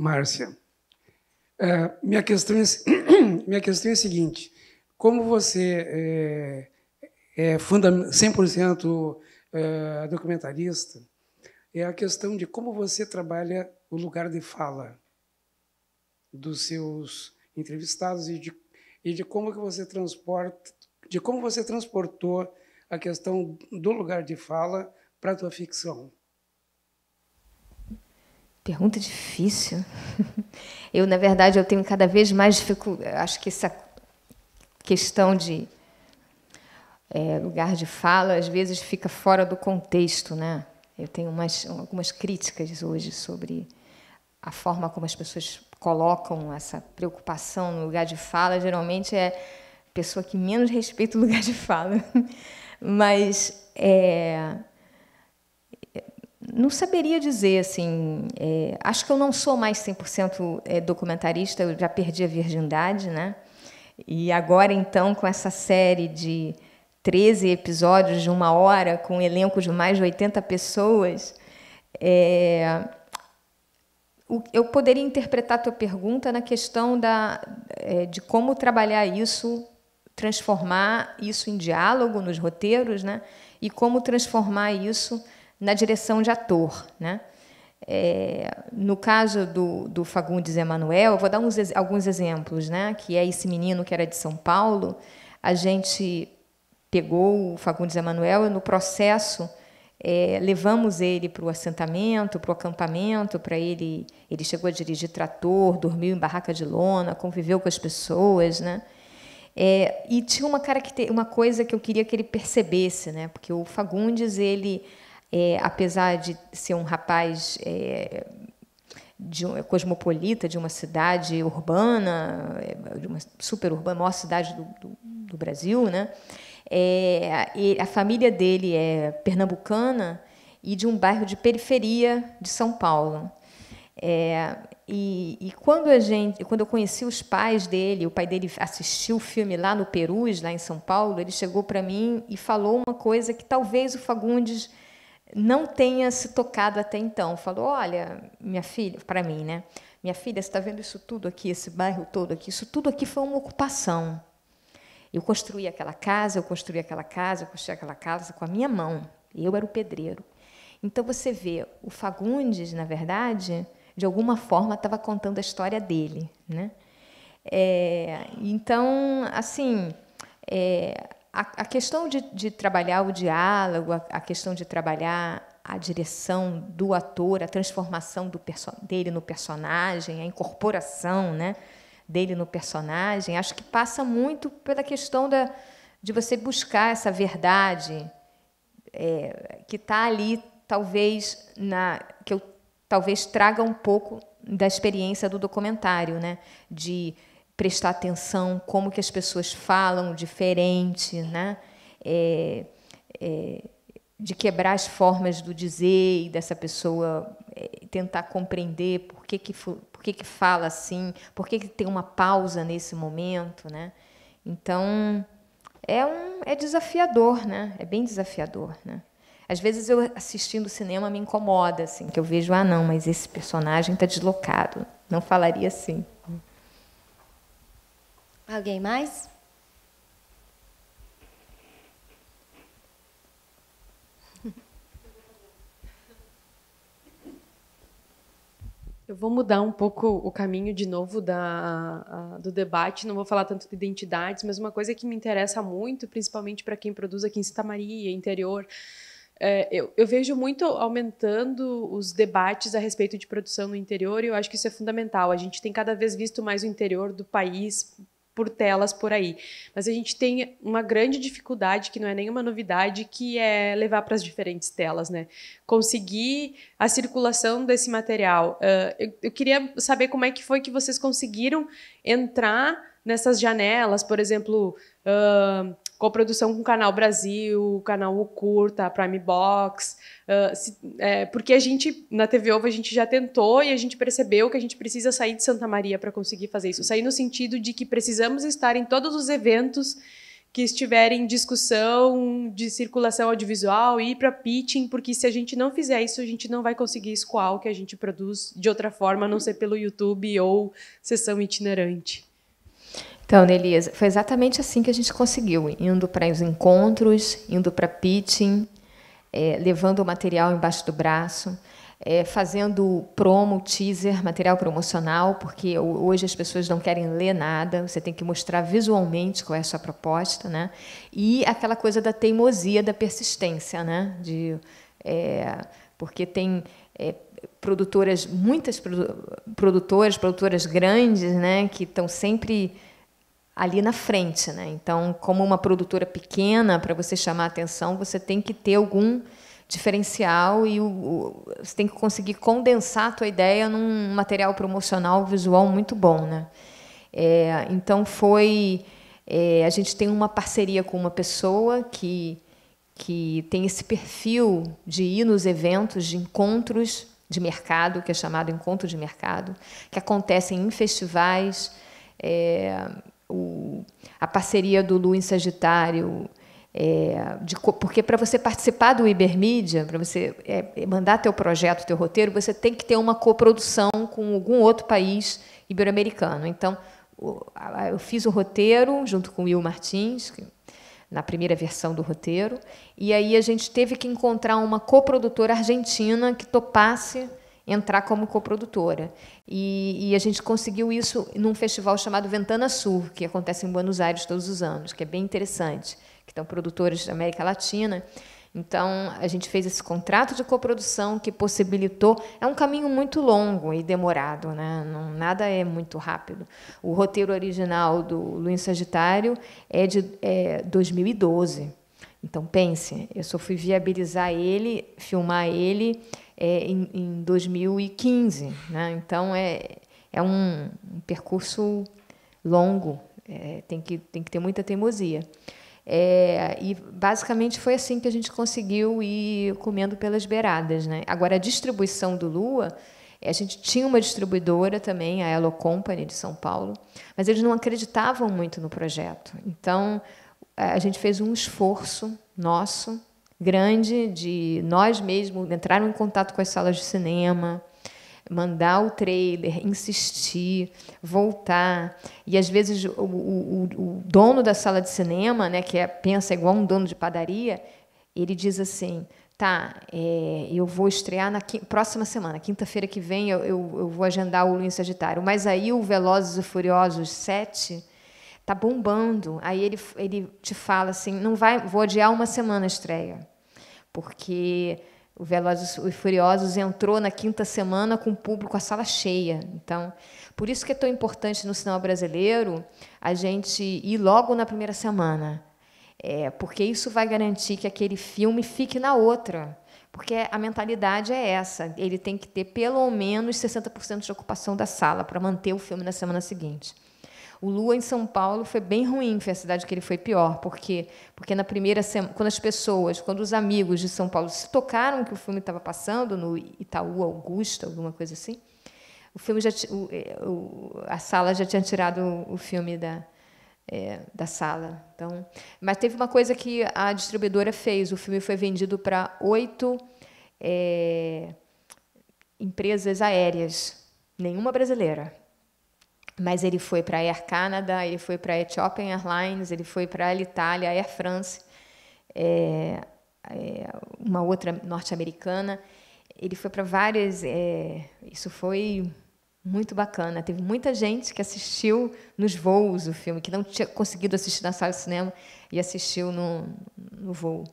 Márcia. É, minha, questão é, minha questão é a seguinte: como você é, é 100% é, documentarista, é a questão de como você trabalha o lugar de fala dos seus entrevistados e de, e de como que você transporta, de como você transportou a questão do lugar de fala para a tua ficção. Pergunta difícil. Eu, na verdade, eu tenho cada vez mais dificuldade. Acho que essa questão de é, lugar de fala às vezes fica fora do contexto, né? Eu tenho umas, algumas críticas hoje sobre a forma como as pessoas colocam essa preocupação no lugar de fala. Geralmente é a pessoa que menos respeita o lugar de fala. Mas é, não saberia dizer, assim, é, acho que eu não sou mais 100% é, documentarista, eu já perdi a virgindade, né? E agora, então, com essa série de 13 episódios de uma hora, com um elenco de mais de 80 pessoas, é, eu poderia interpretar a tua pergunta na questão da, é, de como trabalhar isso, transformar isso em diálogo nos roteiros, né? E como transformar isso na direção de ator. Né? É, no caso do, do Fagundes Emanuel, vou dar uns, alguns exemplos, né? que é esse menino que era de São Paulo, a gente pegou o Fagundes Emanuel e no processo é, levamos ele para o assentamento, para o acampamento, para ele ele chegou a dirigir trator, dormiu em barraca de lona, conviveu com as pessoas, né? É, e tinha uma, uma coisa que eu queria que ele percebesse, né? Porque o Fagundes ele é, apesar de ser um rapaz é, de um, cosmopolita, de uma cidade urbana, é, de uma super urbana, maior cidade do, do, do Brasil, né? É, a família dele é pernambucana e de um bairro de periferia de São Paulo. É, e, e, quando a gente, quando eu conheci os pais dele, o pai dele assistiu o filme lá no Perus, lá em São Paulo, ele chegou para mim e falou uma coisa que talvez o Fagundes não tenha se tocado até então. Falou: olha, minha filha, para mim, né? Minha filha, você está vendo isso tudo aqui, esse bairro todo aqui? Isso tudo aqui foi uma ocupação. Eu construí aquela casa, eu construí aquela casa, eu construí aquela casa com a minha mão. Eu era o pedreiro. Então você vê, o Fagundes, na verdade, de alguma forma estava contando a história dele, né? É, então, assim, é, a, a questão de, de, trabalhar o diálogo, a, a, questão de trabalhar a direção do ator, a transformação do dele no personagem, a incorporação né, dele no personagem, acho que passa muito pela questão da, de você buscar essa verdade é, que está ali, talvez, na, que eu talvez traga um pouco da experiência do documentário, né? de prestar atenção como que as pessoas falam diferente, né? É, é, de quebrar as formas do dizer e dessa pessoa é, tentar compreender por que que, por que que fala assim, por que, que tem uma pausa nesse momento, né? Então é um é desafiador, né? É bem desafiador, né? Às vezes eu assistindo cinema me incomoda assim, que eu vejo ah não, mas esse personagem está deslocado, não falaria assim. Alguém mais? Eu vou mudar um pouco o caminho de novo da, do debate, não vou falar tanto de identidades, mas uma coisa que me interessa muito, principalmente para quem produz aqui em Santa Maria, interior, é, eu, eu, vejo muito aumentando os debates a respeito de produção no interior e eu acho que isso é fundamental. A gente tem cada vez visto mais o interior do país por telas por aí. Mas a gente tem uma grande dificuldade, que não é nenhuma novidade, que é levar para as diferentes telas, né? Conseguir a circulação desse material. Uh, eu, eu queria saber como é que foi que vocês conseguiram entrar nessas janelas, por exemplo, uh, coprodução com o Canal Brasil, o Canal o Curta, a Prime Box, uh, se, é, porque a gente, na TV Ovo, a gente já tentou e a gente percebeu que a gente precisa sair de Santa Maria para conseguir fazer isso. Sair no sentido de que precisamos estar em todos os eventos que estiverem em discussão de circulação audiovisual e ir para pitching, porque se a gente não fizer isso, a gente não vai conseguir escoar o que a gente produz de outra forma, a não ser pelo YouTube ou sessão itinerante. Então, Nelisa, foi exatamente assim que a gente conseguiu, indo para os encontros, indo para pitching, é, levando o material embaixo do braço, é, fazendo promo, teaser, material promocional, porque hoje as pessoas não querem ler nada, você tem que mostrar visualmente qual é a sua proposta, né? E aquela coisa da teimosia, da persistência, né? De, é, porque tem é, produtoras, muitas produ produtoras, produtoras grandes, né? Que estão sempre ali na frente. Né? Então, como uma produtora pequena, para você chamar atenção, você tem que ter algum diferencial e o, o, você tem que conseguir condensar a tua ideia num material promocional visual muito bom. Né? É, então, foi... É, a gente tem uma parceria com uma pessoa que, que tem esse perfil de ir nos eventos, de encontros de mercado, que é chamado encontro de mercado, que acontecem em festivais, é, o, a parceria do Lu em Sagitário. É, de, porque para você participar do Ibermídia, para você é, é, mandar teu projeto, teu roteiro, você tem que ter uma coprodução com algum outro país ibero-americano. Então, eu fiz o roteiro junto com o Will Martins, na primeira versão do roteiro, e aí a gente teve que encontrar uma coprodutora argentina que topasse entrar como coprodutora. E, e, a gente conseguiu isso num festival chamado Ventana Sul, que acontece em Buenos Aires todos os anos, que é bem interessante, que estão produtores da América Latina. Então, a gente fez esse contrato de coprodução que possibilitou. É um caminho muito longo e demorado, né? Não, nada é muito rápido. O roteiro original do Luiz Sagitário é de é, 2012. Então, pense, eu só fui viabilizar ele, filmar ele é, em, em 2015. Né? Então, é, é um, um percurso longo, é, tem, que, tem que ter muita teimosia. É, e basicamente foi assim que a gente conseguiu ir comendo pelas beiradas. Né? Agora, a distribuição do Lua, é, a gente tinha uma distribuidora também, a Elo Company de São Paulo, mas eles não acreditavam muito no projeto. Então, a gente fez um esforço nosso grande de nós mesmos entrar em contato com as salas de cinema, mandar o trailer, insistir, voltar. E às vezes o, o, o dono da sala de cinema, né, que é, pensa igual um dono de padaria, ele diz assim: tá, é, eu vou estrear na próxima semana, quinta-feira que vem eu, eu, eu, vou agendar o Luiz Sagitário. Mas aí o Velozes e Furiosos 7 tá bombando. Aí ele, ele te fala assim, não vai, vou adiar uma semana a estreia, porque o Velozes e Furiosos entrou na quinta semana com o público, a sala cheia. Então, por isso que é tão importante no cinema brasileiro a gente ir logo na primeira semana. É, porque isso vai garantir que aquele filme fique na outra. Porque a mentalidade é essa. Ele tem que ter pelo menos 60% de ocupação da sala para manter o filme na semana seguinte. O Lua em São Paulo foi bem ruim, foi a cidade que ele foi pior, porque porque na primeira semana, quando as pessoas, quando os amigos de São Paulo se tocaram que o filme estava passando no Itaú Augusta, alguma coisa assim, o filme já o, é, o, a sala já tinha tirado o filme da é, da sala. Então, mas teve uma coisa que a distribuidora fez. O filme foi vendido para oito é, empresas aéreas, nenhuma brasileira mas ele foi para Air Canada, ele foi para Ethiopian Airlines, ele foi para a Itália, Air France, é, é, uma outra norte-americana. Ele foi para várias. É, isso foi muito bacana. Teve muita gente que assistiu nos voos o filme, que não tinha conseguido assistir na sala de cinema e assistiu no, no voo.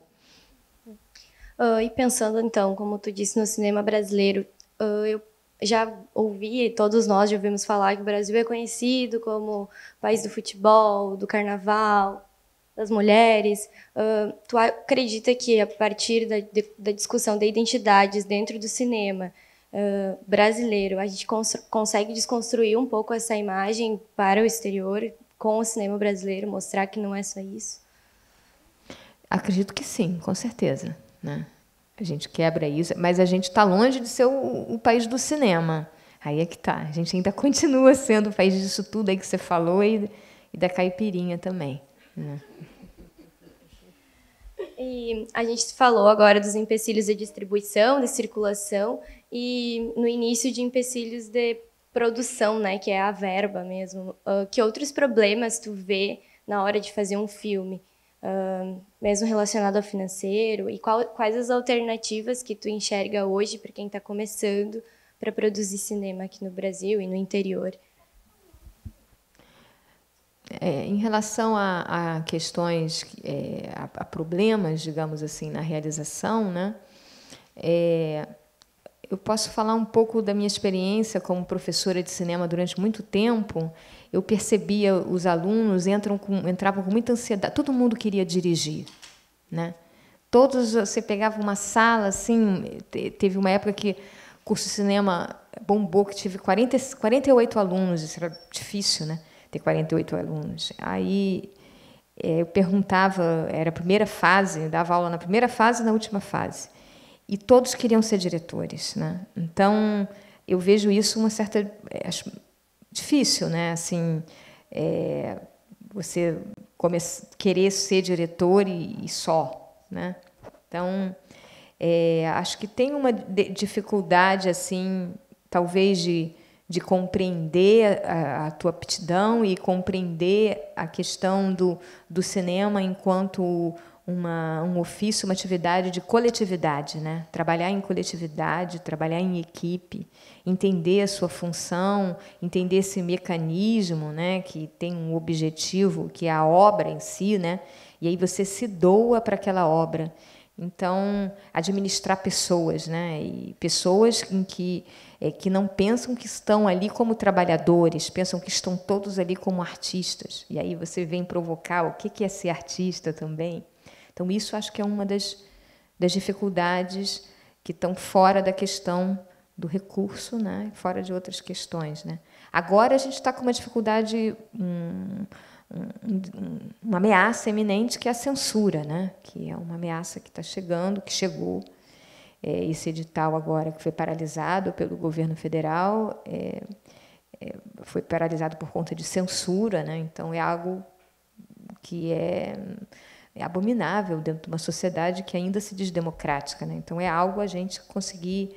Uh, e pensando então, como tu disse, no cinema brasileiro, uh, eu já ouvi, todos nós já ouvimos falar que o Brasil é conhecido como país do futebol, do carnaval, das mulheres. Uh, tu acredita que a partir da, da, discussão de identidades dentro do cinema uh, brasileiro, a gente consegue desconstruir um pouco essa imagem para o exterior com o cinema brasileiro, mostrar que não é só isso? Acredito que sim, com certeza, né? A gente quebra isso, mas a gente está longe de ser o, o, país do cinema. Aí é que tá. A gente ainda continua sendo o país disso tudo aí que você falou e, e da caipirinha também. Né? E a gente falou agora dos empecilhos de distribuição, de circulação e no início de empecilhos de produção, né, que é a verba mesmo. Uh, que outros problemas tu vê na hora de fazer um filme? uh, mesmo relacionado ao financeiro? E qual, quais as alternativas que tu enxerga hoje para quem está começando para produzir cinema aqui no Brasil e no interior? É, em relação a, a questões, é, a, a, problemas, digamos assim, na realização, né? É, eu posso falar um pouco da minha experiência como professora de cinema durante muito tempo. Eu percebia os alunos entram com, entravam com muita ansiedade. Todo mundo queria dirigir, né? Todos você pegava uma sala assim. Teve uma época que o curso de cinema bombou que tive 40, 48 alunos. Isso era difícil, né? Ter 48 alunos. Aí eh, eu perguntava, era a primeira fase, dava aula na primeira fase e na última fase e todos queriam ser diretores, né? Então eu vejo isso uma certa eh, acho difícil, né? Assim, é, você querer ser diretor e, e, só, né? Então é, acho que tem uma dificuldade assim, talvez de, de compreender a, a, tua aptidão e compreender a questão do, do cinema enquanto uma, um ofício, uma atividade de coletividade, né? Trabalhar em coletividade, trabalhar em equipe, entender a sua função, entender esse mecanismo, né? Que tem um objetivo, que é a obra em si, né? E aí você se doa para aquela obra. Então, administrar pessoas, né? E pessoas em que, é, que não pensam que estão ali como trabalhadores, pensam que estão todos ali como artistas. E aí você vem provocar o que é ser artista também. Então, isso acho que é uma das, das dificuldades que estão fora da questão do recurso, né? fora de outras questões. Né? Agora a gente está com uma dificuldade, um, um, uma ameaça eminente que é a censura, né? que é uma ameaça que está chegando, que chegou. É, esse edital agora que foi paralisado pelo governo federal é, é, foi paralisado por conta de censura, né? então é algo que é é abominável dentro de uma sociedade que ainda se diz democrática. Né? Então, é algo a gente conseguir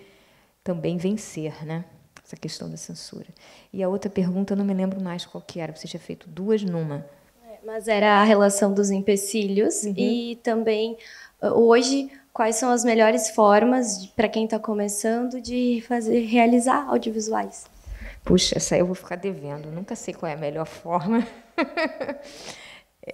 também vencer, né? essa questão da censura. E a outra pergunta, eu não me lembro mais qual que era, você tinha feito duas numa. É, mas era a relação dos empecilhos uhum. e também, ah, hoje, quais são as melhores formas para quem está começando de fazer realizar audiovisuais? Puxa, essa eu vou ficar devendo. nunca sei qual é a melhor forma.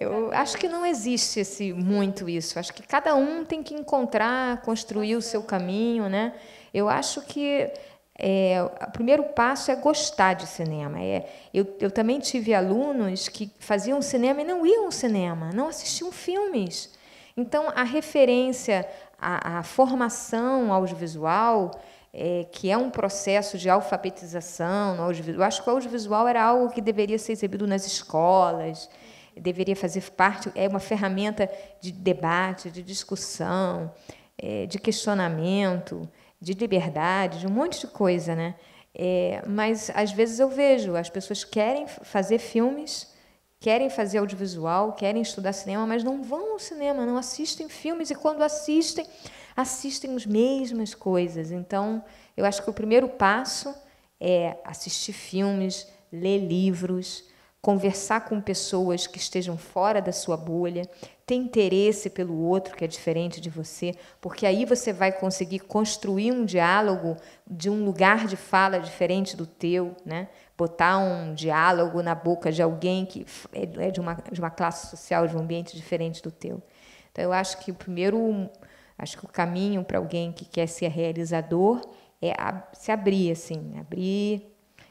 Eu acho que não existe esse muito isso. Acho que cada um tem que encontrar, construir o seu caminho, né? Eu acho que é, o primeiro passo é gostar de cinema. É, eu, eu também tive alunos que faziam cinema e não iam ao cinema, não assistiam filmes. Então, a referência à, à formação audiovisual, é, que é um processo de alfabetização no audiovisual, eu acho que o audiovisual era algo que deveria ser exibido nas escolas deveria fazer parte, é uma ferramenta de debate, de discussão, é, de questionamento, de liberdade, de um monte de coisa, né? É, mas às vezes eu vejo, as pessoas querem fazer filmes, querem fazer audiovisual, querem estudar cinema, mas não vão ao cinema, não assistem filmes e quando assistem, assistem as mesmas coisas. Então, eu acho que o primeiro passo é assistir filmes, ler livros, conversar com pessoas que estejam fora da sua bolha, ter interesse pelo outro que é diferente de você, porque aí você vai conseguir construir um diálogo de um lugar de fala diferente do teu, né? Botar um diálogo na boca de alguém que é, é de uma, de uma classe social, de um ambiente diferente do teu. Então eu acho que o primeiro, acho que o caminho para alguém que quer ser realizador é se abrir assim, abrir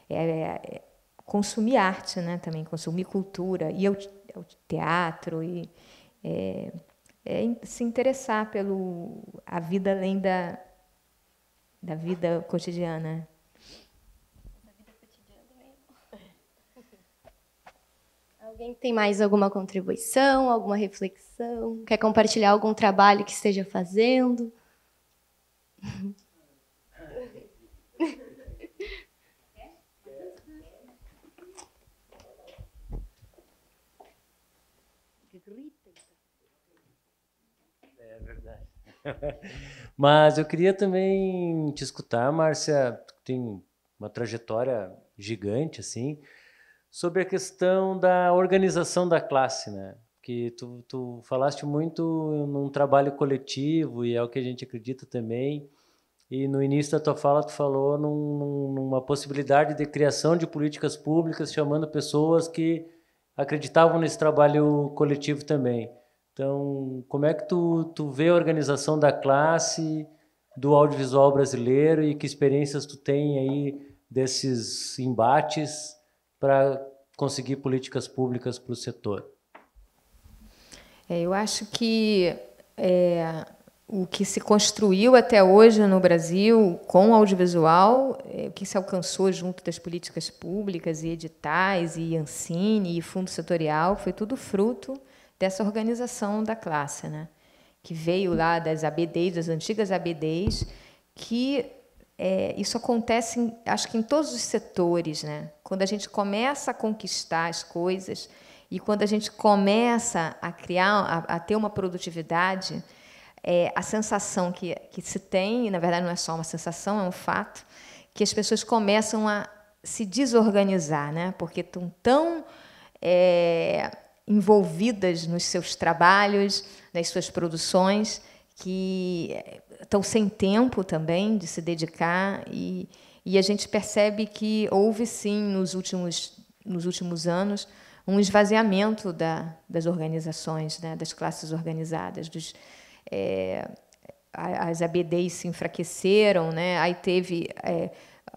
é, é, consumir arte, né? Também consumir cultura, e o teatro e é, é, se interessar pelo a vida além da da vida cotidiana. Da vida cotidiana mesmo. Alguém tem mais alguma contribuição, alguma reflexão? Quer compartilhar algum trabalho que esteja fazendo? Mas eu queria também te escutar, Márcia, tem uma trajetória gigante, assim, sobre a questão da organização da classe, né? Que tu, tu falaste muito num trabalho coletivo e é o que a gente acredita também. E no início da tua fala tu falou num, numa possibilidade de criação de políticas públicas chamando pessoas que acreditavam nesse trabalho coletivo também. Então, como é que tu, tu vê a organização da classe do audiovisual brasileiro e que experiências tu tem aí desses embates para conseguir políticas públicas para o setor? É, eu acho que é, o que se construiu até hoje no Brasil com o audiovisual, é, o que se alcançou junto das políticas públicas e editais e Ancine e fundo setorial, foi tudo fruto dessa organização da classe, né? que veio lá das ABDs, das antigas ABDs, que é, isso acontece, em, acho que em todos os setores, né? Quando a gente começa a conquistar as coisas e quando a gente começa a criar, a, a ter uma produtividade, é, a sensação que, que se tem, e na verdade não é só uma sensação, é um fato, que as pessoas começam a se desorganizar, né? Porque estão tão, tão é, envolvidas nos seus trabalhos, nas suas produções, que estão sem tempo também de se dedicar e, e a gente percebe que houve sim nos últimos nos últimos anos um esvaziamento da, das organizações, né, das classes organizadas, dos, é, as ABDs se enfraqueceram, né, aí teve é,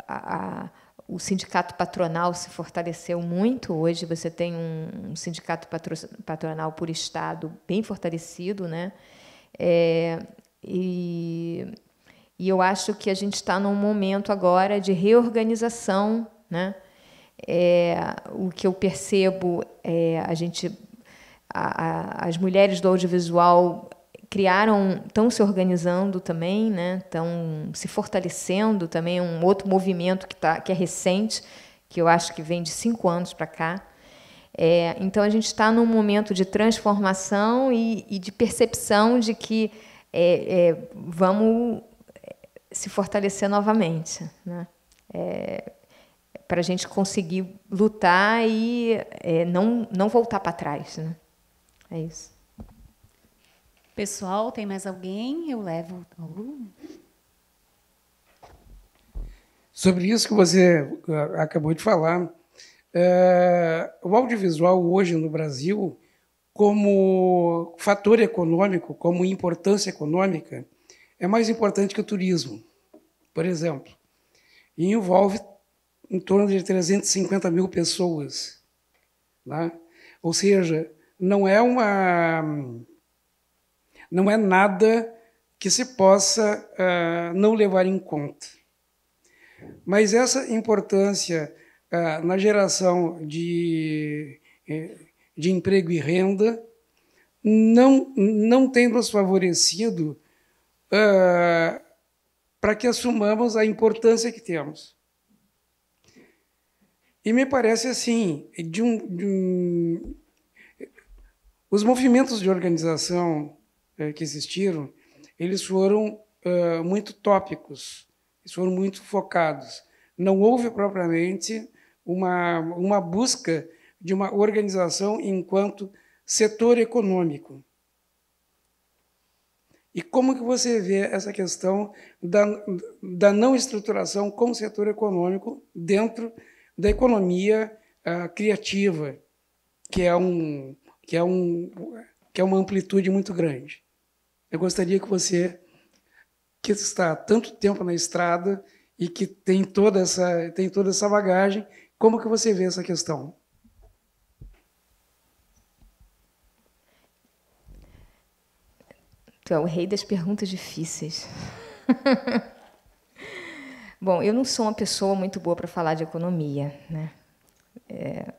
a, a o sindicato patronal se fortaleceu muito. Hoje você tem um, sindicato patronal por estado bem fortalecido, né? É, e, e eu acho que a gente está num momento agora de reorganização, né? É, o que eu percebo é a gente a, a, as mulheres do audiovisual criaram, estão se organizando também, né? estão se fortalecendo também, um outro movimento que, tá, que é recente, que eu acho que vem de cinco anos para cá. É, então, a gente está num momento de transformação e, e de percepção de que é, é, vamos é, se fortalecer novamente, né? É, para a gente conseguir lutar e é, não, não voltar para trás. Né? É isso. Pessoal, tem mais alguém? Eu levo. Sobre isso que você ah, acabou de falar, é, o audiovisual hoje no Brasil, como fator econômico, como importância econômica, é mais importante que o turismo, por exemplo. E envolve em torno de 350 mil pessoas. Né? Ou seja, não é uma não é nada que se possa uh, não levar em conta. Mas essa importância uh, na geração de, eh, de emprego e renda não, não tem nos favorecido uh, para que assumamos a importância que temos. E me parece assim, de um, de um os movimentos de organização eh, que existiram, eles foram uh, muito tópicos, eles foram muito focados. Não houve propriamente uma, uma busca de uma organização enquanto setor econômico. E como que você vê essa questão da, da não estruturação como setor econômico dentro da economia uh, criativa, que é, um, que, é um, que é uma amplitude muito grande? Eu gostaria que você, que está há tanto tempo na estrada e que tem toda essa, tem toda essa bagagem, como que você vê essa questão? Tu é o rei das perguntas difíceis. Bom, eu não sou uma pessoa muito boa para falar de economia, né? É,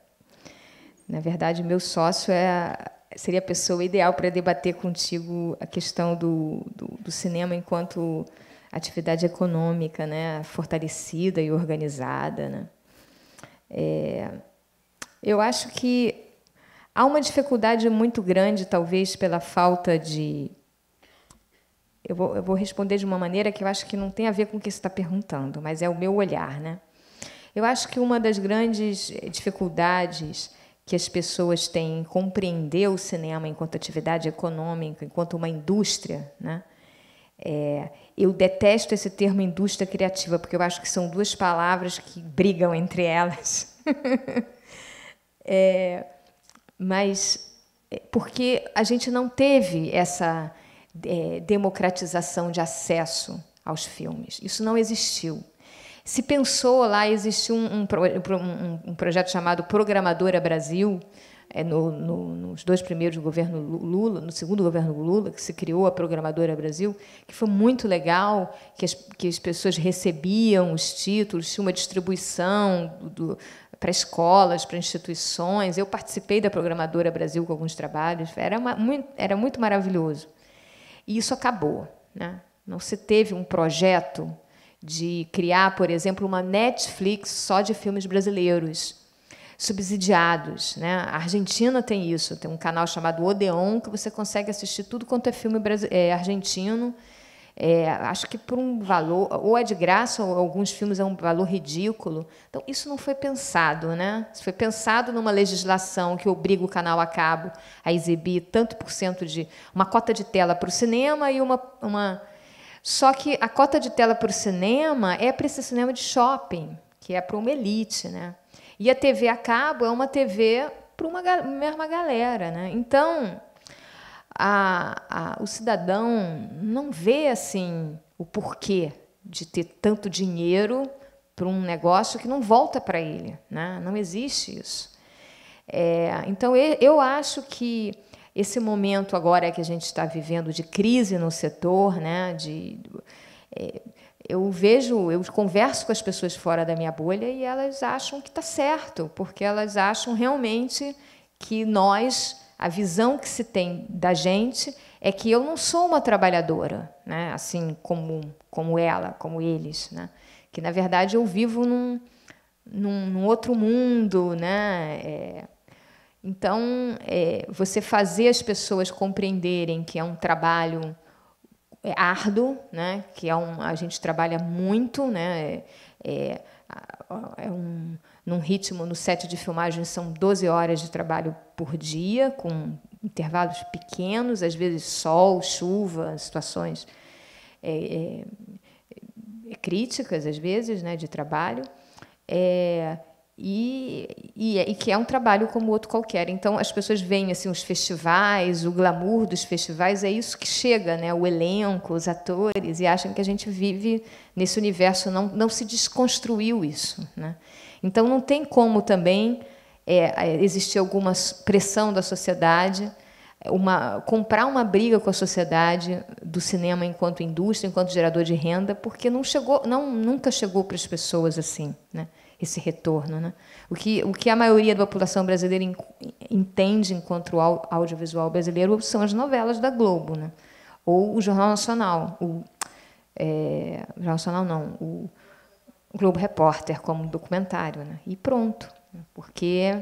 na verdade, meu sócio é seria a pessoa ideal para debater contigo a questão do, do, do, cinema enquanto atividade econômica, né, fortalecida e organizada, né? É, eu acho que há uma dificuldade muito grande, talvez pela falta de eu vou, eu vou responder de uma maneira que eu acho que não tem a ver com o que você está perguntando, mas é o meu olhar, né? Eu acho que uma das grandes dificuldades que as pessoas têm em compreender o cinema enquanto atividade econômica, enquanto uma indústria, né? É, eu detesto esse termo indústria criativa, porque eu acho que são duas palavras que brigam entre elas. é, mas é, porque a gente não teve essa é, democratização de acesso aos filmes. Isso não existiu se pensou lá, existe um, um, um projeto chamado Programadora Brasil, é no, no, nos dois primeiros governo Lula, no segundo governo Lula, que se criou a Programadora Brasil, que foi muito legal, que as, que as pessoas recebiam os títulos, tinha uma distribuição do, para escolas, para instituições. Eu participei da Programadora Brasil com alguns trabalhos, era, uma, muito, era muito maravilhoso. E isso acabou. Né? Não se teve um projeto de criar, por exemplo, uma Netflix só de filmes brasileiros subsidiados, né? A Argentina tem isso, tem um canal chamado Odeon que você consegue assistir tudo quanto é filme é, argentino. É, acho que por um valor, ou é de graça, ou alguns filmes é um valor ridículo. Então, isso não foi pensado, né? Isso foi pensado numa legislação que obriga o canal a cabo a exibir tanto por cento de. uma cota de tela para o cinema e uma, uma só que a cota de tela para o cinema é para esse cinema de shopping, que é para uma elite, né? E a TV a cabo é uma TV para uma mesma galera, né? Então, a, a, o cidadão não vê assim o porquê de ter tanto dinheiro para um negócio que não volta para ele, né? Não existe isso. É, então, eu acho que esse momento agora que a gente está vivendo de crise no setor, né, de, é, eu vejo, eu converso com as pessoas fora da minha bolha e elas acham que está certo, porque elas acham realmente que nós, a visão que se tem da gente é que eu não sou uma trabalhadora, né, assim como, como ela, como eles, né, que na verdade eu vivo num, num, num outro mundo, né, é, então, é, você fazer as pessoas compreenderem que é um trabalho é, árduo, né? Que é um, a gente trabalha muito, né? É, é, é um, num ritmo no set de filmagem são 12 horas de trabalho por dia, com intervalos pequenos, às vezes sol, chuva, situações é, é, é críticas, às vezes, né, de trabalho. É, e, e, é, e, que é um trabalho como outro qualquer. Então, as pessoas veem assim, os festivais, o glamour dos festivais, é isso que chega, né? o elenco, os atores, e acham que a gente vive nesse universo, não, não se desconstruiu isso. Né? Então, não tem como também é, é existir alguma pressão da sociedade, uma, comprar uma briga com a sociedade do cinema enquanto indústria, enquanto gerador de renda, porque não chegou, não, nunca chegou para as pessoas assim. Né? esse retorno. Né? O, que, o que a maioria da população brasileira entende enquanto audiovisual brasileiro são as novelas da Globo, né? ou o Jornal Nacional, o é, Jornal Nacional não, o Globo Repórter como documentário. Né? E pronto, né? porque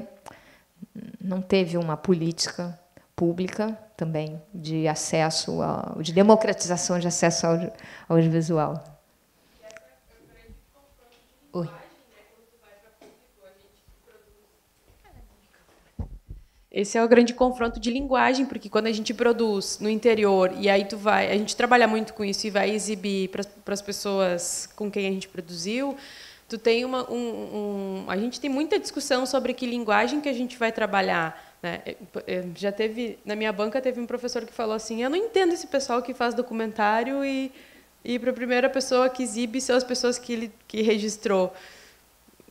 não teve uma política pública também de acesso, a, de democratização de acesso ao audiovisual. Oi. Esse é o grande confronto de linguagem, porque quando a gente produz no interior e aí tu vai, a gente trabalha muito com isso e vai exibir para as pessoas com quem a gente produziu, tu tem uma, um, um, a gente tem muita discussão sobre que linguagem que a gente vai trabalhar. Né? É, é, já teve na minha banca teve um professor que falou assim, eu não entendo esse pessoal que faz documentário e e para a primeira pessoa que exibe são as pessoas que ele que registrou.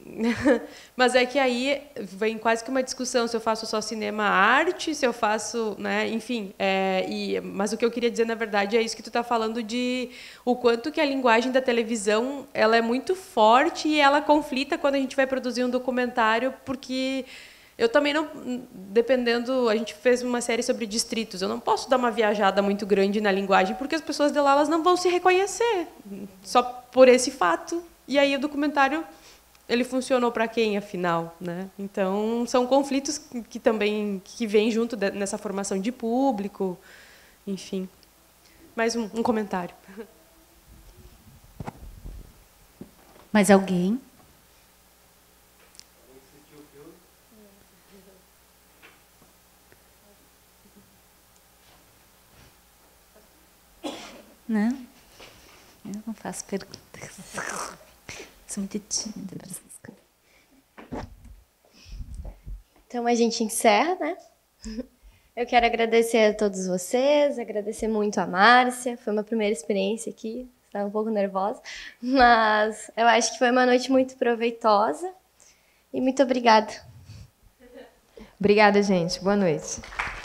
Mas é que aí vem quase que uma discussão se eu faço só cinema arte, se eu faço, né, enfim. É, e, mas o que eu queria dizer na verdade é isso que tu está falando de o quanto que a linguagem da televisão ela é muito forte e ela conflita quando a gente vai produzir um documentário porque eu também não, dependendo, a gente fez uma série sobre distritos. Eu não posso dar uma viajada muito grande na linguagem porque as pessoas de lá elas não vão se reconhecer só por esse fato. E aí o documentário ele funcionou para quem, afinal, né? Então, são conflitos que, também que vêm junto de, nessa formação de público, enfim. Mais um, um comentário. Mais alguém? Não, eu não faço perguntas. Sou muito tímida para essas coisas. Então a gente encerra, né? Eu quero agradecer a todos vocês, agradecer muito a Márcia. Foi uma primeira experiência aqui, estava um pouco nervosa, mas eu acho que foi uma noite muito proveitosa. E muito obrigada. Obrigada, gente. Boa noite.